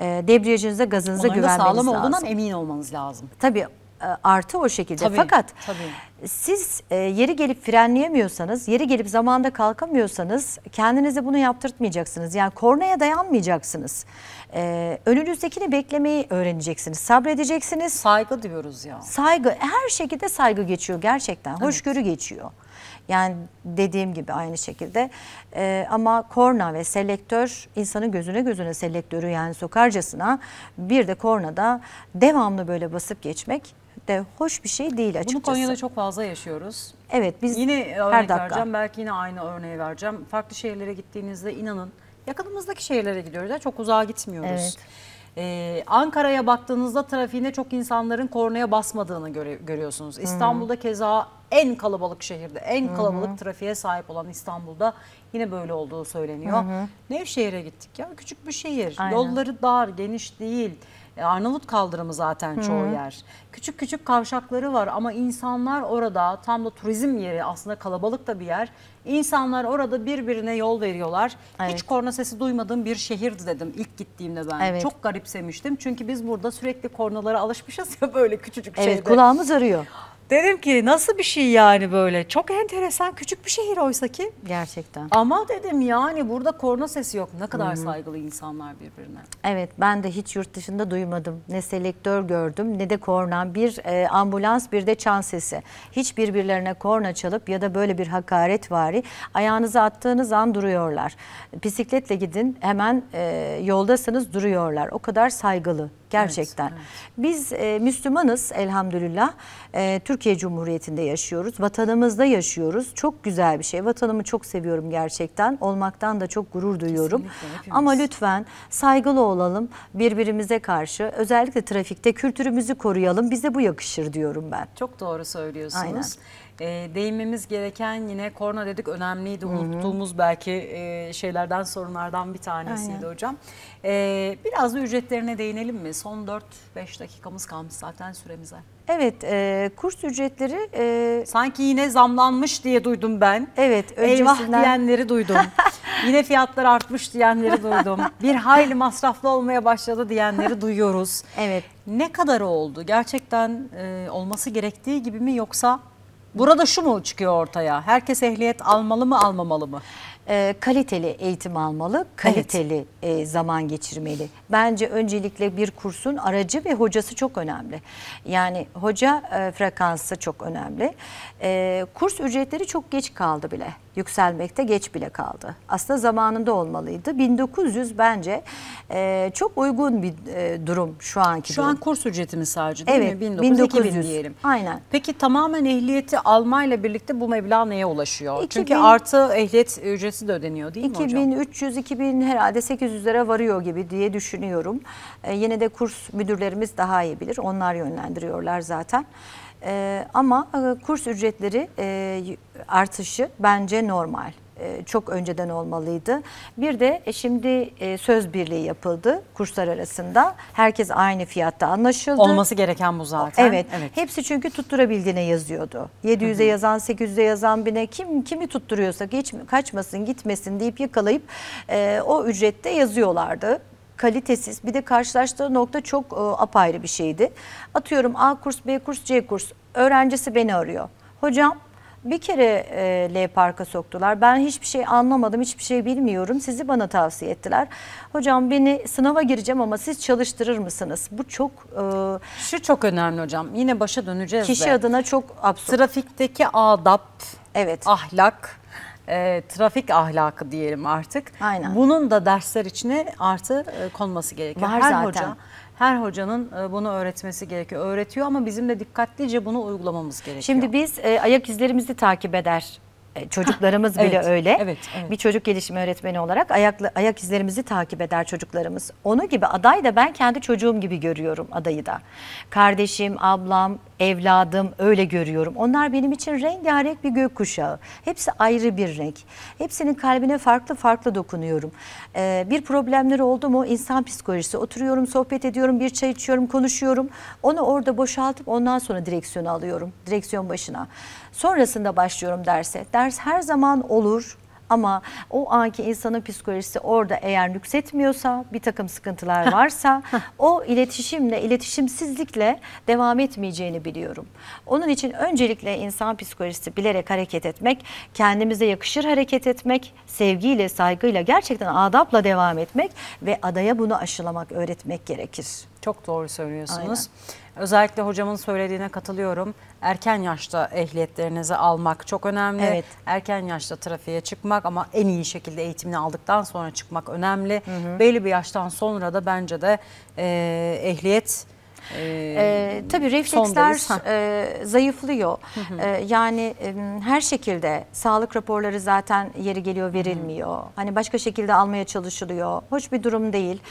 Ee, debriyajınıza, gazınıza Onların güvenmeniz lazım. sağlam olduğundan emin olmanız lazım. Tabii e, artı o şekilde. Tabii, Fakat tabii. siz e, yeri gelip frenleyemiyorsanız, yeri gelip zamanda kalkamıyorsanız kendinize bunu yaptırtmayacaksınız. Yani kornaya dayanmayacaksınız. E, önünüzdekini beklemeyi öğreneceksiniz, sabredeceksiniz. Saygı diyoruz ya. Saygı, her şekilde saygı geçiyor gerçekten, evet. hoşgörü geçiyor. Yani dediğim gibi aynı şekilde e, ama korna ve selektör insanın gözüne gözüne selektörü yani sokarcasına bir de kornada devamlı böyle basıp geçmek de hoş bir şey değil açıkçası. Bunu Konya'da çok fazla yaşıyoruz. Evet biz yine örnek her dakika. vereceğim belki yine aynı örneği vereceğim. Farklı şehirlere gittiğinizde inanın yakınımızdaki şehirlere gidiyoruz ya çok uzağa gitmiyoruz. Evet. Ee, Ankara'ya baktığınızda trafiğinde çok insanların kornaya basmadığını göre, görüyorsunuz. İstanbul'da keza en kalabalık şehirde, en kalabalık Hı -hı. trafiğe sahip olan İstanbul'da yine böyle olduğu söyleniyor. Hı -hı. Nevşehir'e gittik ya küçük bir şehir. Aynen. Yolları dar, geniş değil. E, Arnavut kaldırımı zaten çoğu Hı-hı. yer. Küçük küçük kavşakları var ama insanlar orada tam da turizm yeri aslında kalabalık da bir yer. İnsanlar orada birbirine yol veriyorlar. Evet. Hiç korna sesi duymadığım bir şehirdi dedim ilk gittiğimde ben. Evet. Çok garipsemiştim çünkü biz burada sürekli kornalara alışmışız ya böyle küçücük evet, şehirde. Evet kulağımız arıyor. Dedim ki nasıl bir şey yani böyle? Çok enteresan küçük bir şehir oysa ki. Gerçekten. Ama dedim yani burada korna sesi yok. Ne kadar Hı -hı. saygılı insanlar birbirine. Evet ben de hiç yurt dışında duymadım. Ne selektör gördüm ne de korna. Bir e, ambulans bir de çan sesi. Hiç birbirlerine korna çalıp ya da böyle bir hakaret vari ayağınızı attığınız an duruyorlar. Bisikletle gidin hemen e, yoldasınız duruyorlar. O kadar saygılı. Gerçekten. Evet, evet. Biz e, Müslümanız elhamdülillah. E, Türkiye Cumhuriyeti'nde yaşıyoruz. Vatanımızda yaşıyoruz. Çok güzel bir şey. Vatanımı çok seviyorum gerçekten. Olmaktan da çok gurur duyuyorum. Ama lütfen saygılı olalım birbirimize karşı. Özellikle trafikte kültürümüzü koruyalım. Bize bu yakışır diyorum ben. Çok doğru söylüyorsunuz. Aynen. E, değinmemiz gereken yine korona dedik önemliydi. Unuttuğumuz belki e, şeylerden sorunlardan bir tanesiydi Aynen. hocam. E, biraz da ücretlerine değinelim mi? Son 4-5 dakikamız kalmış zaten süremize. Evet e, kurs ücretleri... E, Sanki yine zamlanmış diye duydum ben. Evet. Öncesinden... Eyvah diyenleri duydum. yine fiyatlar artmış diyenleri duydum. Bir hayli masraflı olmaya başladı diyenleri duyuyoruz. Evet. Ne kadar oldu? Gerçekten e, olması gerektiği gibi mi yoksa Burada şu mu çıkıyor ortaya? Herkes ehliyet almalı mı almamalı mı? E, kaliteli eğitim almalı, kaliteli evet. e, zaman geçirmeli. Bence öncelikle bir kursun aracı ve hocası çok önemli. Yani hoca e, frekansı çok önemli. E, kurs ücretleri çok geç kaldı bile yükselmekte geç bile kaldı. Aslında zamanında olmalıydı. 1900 bence e, çok uygun bir e, durum şu anki Şu durum. an kurs ücretimiz sadece değil evet, mi? 1900, 1900 diyelim. Aynen. Peki tamamen ehliyeti almayla birlikte bu meblağ neye ulaşıyor? 2000, Çünkü artı ehliyet ücreti de ödeniyor değil mi 2300, hocam? 2300-2000 herhalde 800 lira varıyor gibi diye düşünüyorum. E, yine de kurs müdürlerimiz daha iyi bilir. Onlar yönlendiriyorlar zaten. Ee, e, ama kurs ücretleri e, artışı bence normal e, çok önceden olmalıydı. Bir de e, şimdi e, söz birliği yapıldı kurslar arasında. Herkes aynı fiyatta anlaşıldı. Olması gereken bu zaten. Evet. evet. Hepsi çünkü tutturabildiğine yazıyordu. 700'e yazan, 800'e yazan bine kim kimi tutturuyorsa hiç kaçmasın, gitmesin deyip yakalayıp o ücrette yazıyorlardı kalitesiz bir de karşılaştığı nokta çok e, apayrı bir şeydi. Atıyorum A kurs, B kurs, C kurs öğrencisi beni arıyor. Hocam bir kere e, L Park'a soktular. Ben hiçbir şey anlamadım, hiçbir şey bilmiyorum. Sizi bana tavsiye ettiler. Hocam beni sınava gireceğim ama siz çalıştırır mısınız? Bu çok... E, Şu çok önemli hocam. Yine başa döneceğiz Kişi de. adına çok absürt. Trafikteki adap, evet. ahlak, e, trafik ahlakı diyelim artık. Aynen. Bunun da dersler içine artı e, konması gerekiyor. Var her zaten. hoca her hocanın e, bunu öğretmesi gerekiyor. Öğretiyor ama bizim de dikkatlice bunu uygulamamız gerekiyor. Şimdi biz e, ayak izlerimizi takip eder e, çocuklarımız bile evet, öyle. Evet, evet. Bir çocuk gelişimi öğretmeni olarak ayakla, ayak izlerimizi takip eder çocuklarımız. Onu gibi aday da ben kendi çocuğum gibi görüyorum adayı da. Kardeşim, ablam, evladım öyle görüyorum. Onlar benim için rengarenk bir gökkuşağı. Hepsi ayrı bir renk. Hepsinin kalbine farklı farklı dokunuyorum. Ee, bir problemleri oldu mu insan psikolojisi. Oturuyorum, sohbet ediyorum, bir çay içiyorum, konuşuyorum. Onu orada boşaltıp ondan sonra direksiyonu alıyorum. Direksiyon başına. Sonrasında başlıyorum derse. Ders her zaman olur ama o anki insanın psikolojisi orada eğer nüksetmiyorsa bir takım sıkıntılar varsa o iletişimle iletişimsizlikle devam etmeyeceğini biliyorum. Onun için öncelikle insan psikolojisi bilerek hareket etmek, kendimize yakışır hareket etmek, sevgiyle, saygıyla, gerçekten adapla devam etmek ve adaya bunu aşılamak, öğretmek gerekir. Çok doğru söylüyorsunuz. Aynen. Özellikle hocamın söylediğine katılıyorum. Erken yaşta ehliyetlerinizi almak çok önemli. Evet. Erken yaşta trafiğe çıkmak ama en iyi şekilde eğitimini aldıktan sonra çıkmak önemli. Hı hı. Belli bir yaştan sonra da bence de e, ehliyet... Ee, e, tabii refleksler e, zayıflıyor. Hı hı. E, yani e, her şekilde sağlık raporları zaten yeri geliyor verilmiyor. Hı hı. Hani başka şekilde almaya çalışılıyor. Hoş bir durum değil.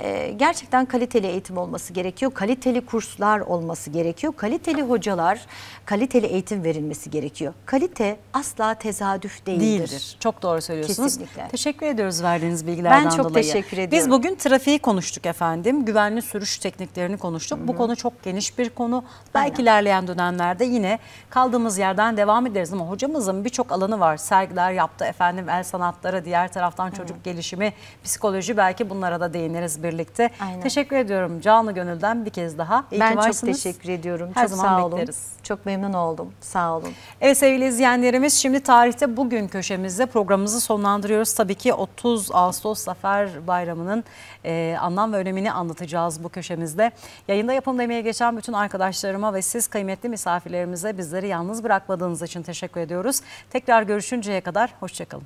Ee, gerçekten kaliteli eğitim olması gerekiyor. Kaliteli kurslar olması gerekiyor. Kaliteli hocalar, kaliteli eğitim verilmesi gerekiyor. Kalite asla tezadüf değildir. Değildir. Çok doğru söylüyorsunuz. Kesinlikle. Teşekkür ediyoruz verdiğiniz bilgilerden dolayı. Ben çok dolayı. teşekkür ediyorum. Biz bugün trafiği konuştuk efendim. Güvenli sürüş tekniklerini konuştuk. Hı -hı. Bu konu çok geniş bir konu. Belki Aynen. ilerleyen dönemlerde yine kaldığımız yerden devam ederiz ama hocamızın birçok alanı var. Sergiler yaptı efendim el sanatlara, diğer taraftan çocuk Hı -hı. gelişimi, psikoloji belki bunlara da değiniriz bir birlikte. Aynen. Teşekkür ediyorum canlı gönülden bir kez daha. İyi ben çok teşekkür ediyorum. Her çok zaman sağ olun. bekleriz. Çok memnun oldum. Sağ olun. Evet sevgili izleyenlerimiz şimdi tarihte bugün köşemizde programımızı sonlandırıyoruz. Tabii ki 30 Ağustos Zafer Bayramı'nın e, anlam ve önemini anlatacağız bu köşemizde. Yayında yapım demeye geçen bütün arkadaşlarıma ve siz kıymetli misafirlerimize bizleri yalnız bırakmadığınız için teşekkür ediyoruz. Tekrar görüşünceye kadar hoşçakalın.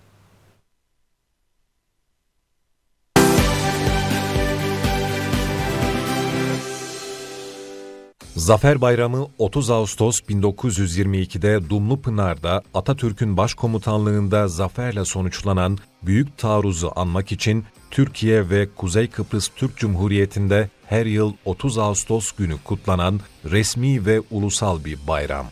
Zafer Bayramı 30 Ağustos 1922'de Dumlupınar'da Atatürk'ün başkomutanlığında zaferle sonuçlanan büyük taarruzu anmak için Türkiye ve Kuzey Kıbrıs Türk Cumhuriyeti'nde her yıl 30 Ağustos günü kutlanan resmi ve ulusal bir bayram.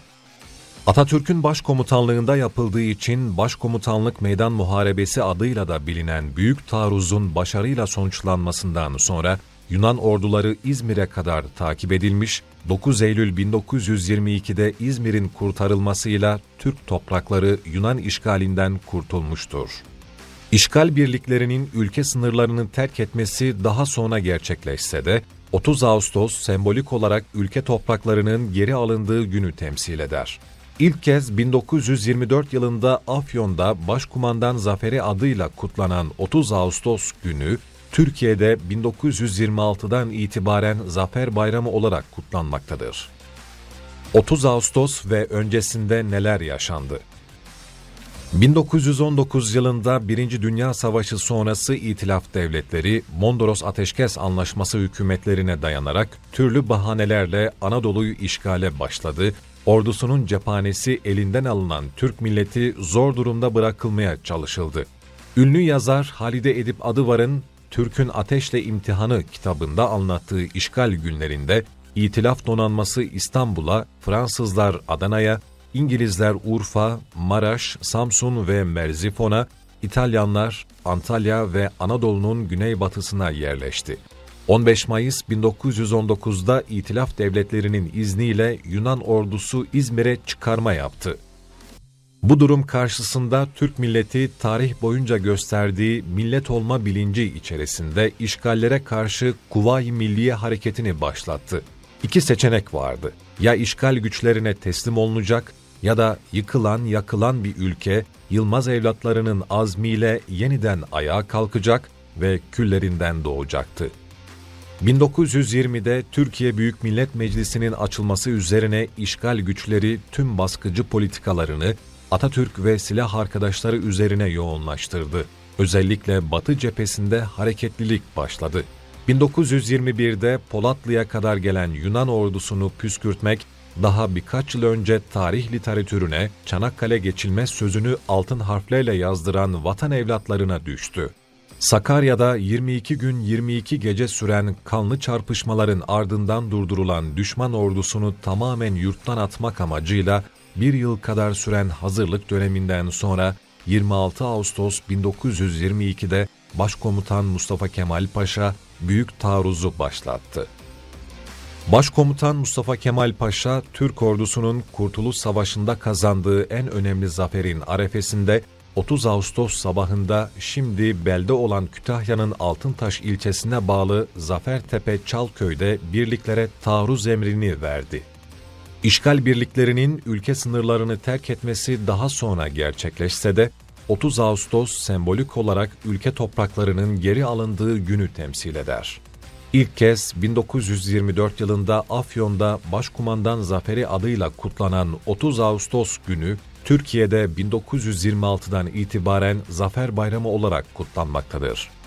Atatürk'ün başkomutanlığında yapıldığı için Başkomutanlık Meydan Muharebesi adıyla da bilinen büyük taarruzun başarıyla sonuçlanmasından sonra Yunan orduları İzmir'e kadar takip edilmiş, 9 Eylül 1922'de İzmir'in kurtarılmasıyla Türk toprakları Yunan işgalinden kurtulmuştur. İşgal birliklerinin ülke sınırlarını terk etmesi daha sonra gerçekleşse de 30 Ağustos sembolik olarak ülke topraklarının geri alındığı günü temsil eder. İlk kez 1924 yılında Afyon'da Başkumandan Zaferi adıyla kutlanan 30 Ağustos günü Türkiye'de 1926'dan itibaren Zafer Bayramı olarak kutlanmaktadır. 30 Ağustos ve öncesinde neler yaşandı? 1919 yılında Birinci Dünya Savaşı sonrası İtilaf Devletleri, Mondros Ateşkes Anlaşması hükümetlerine dayanarak türlü bahanelerle Anadolu'yu işgale başladı, ordusunun cephanesi elinden alınan Türk milleti zor durumda bırakılmaya çalışıldı. Ünlü yazar Halide Edip Adıvar'ın Türk'ün Ateşle İmtihanı kitabında anlattığı işgal günlerinde İtilaf donanması İstanbul'a, Fransızlar Adana'ya, İngilizler Urfa, Maraş, Samsun ve Merzifon'a, İtalyanlar Antalya ve Anadolu'nun güneybatısına yerleşti. 15 Mayıs 1919'da İtilaf Devletleri'nin izniyle Yunan ordusu İzmir'e çıkarma yaptı. Bu durum karşısında Türk milleti tarih boyunca gösterdiği millet olma bilinci içerisinde işgallere karşı Kuvayi Milliye hareketini başlattı. İki seçenek vardı. Ya işgal güçlerine teslim olunacak ya da yıkılan yakılan bir ülke Yılmaz evlatlarının azmiyle yeniden ayağa kalkacak ve küllerinden doğacaktı. 1920'de Türkiye Büyük Millet Meclisi'nin açılması üzerine işgal güçleri tüm baskıcı politikalarını Atatürk ve silah arkadaşları üzerine yoğunlaştırdı. Özellikle Batı cephesinde hareketlilik başladı. 1921'de Polatlı'ya kadar gelen Yunan ordusunu püskürtmek daha birkaç yıl önce tarih literatürüne Çanakkale geçilme sözünü altın harflerle yazdıran vatan evlatlarına düştü. Sakarya'da 22 gün 22 gece süren kanlı çarpışmaların ardından durdurulan düşman ordusunu tamamen yurttan atmak amacıyla bir yıl kadar süren hazırlık döneminden sonra 26 Ağustos 1922'de Başkomutan Mustafa Kemal Paşa büyük taarruzu başlattı. Başkomutan Mustafa Kemal Paşa, Türk ordusunun Kurtuluş Savaşı'nda kazandığı en önemli zaferin arefesinde 30 Ağustos sabahında şimdi belde olan Kütahya'nın Altıntaş ilçesine bağlı Zafer Zafertepe Çalköy'de birliklere taarruz emrini verdi. İşgal birliklerinin ülke sınırlarını terk etmesi daha sonra gerçekleşse de 30 Ağustos sembolik olarak ülke topraklarının geri alındığı günü temsil eder. İlk kez 1924 yılında Afyon'da Başkumandan Zaferi adıyla kutlanan 30 Ağustos günü Türkiye'de 1926'dan itibaren Zafer Bayramı olarak kutlanmaktadır.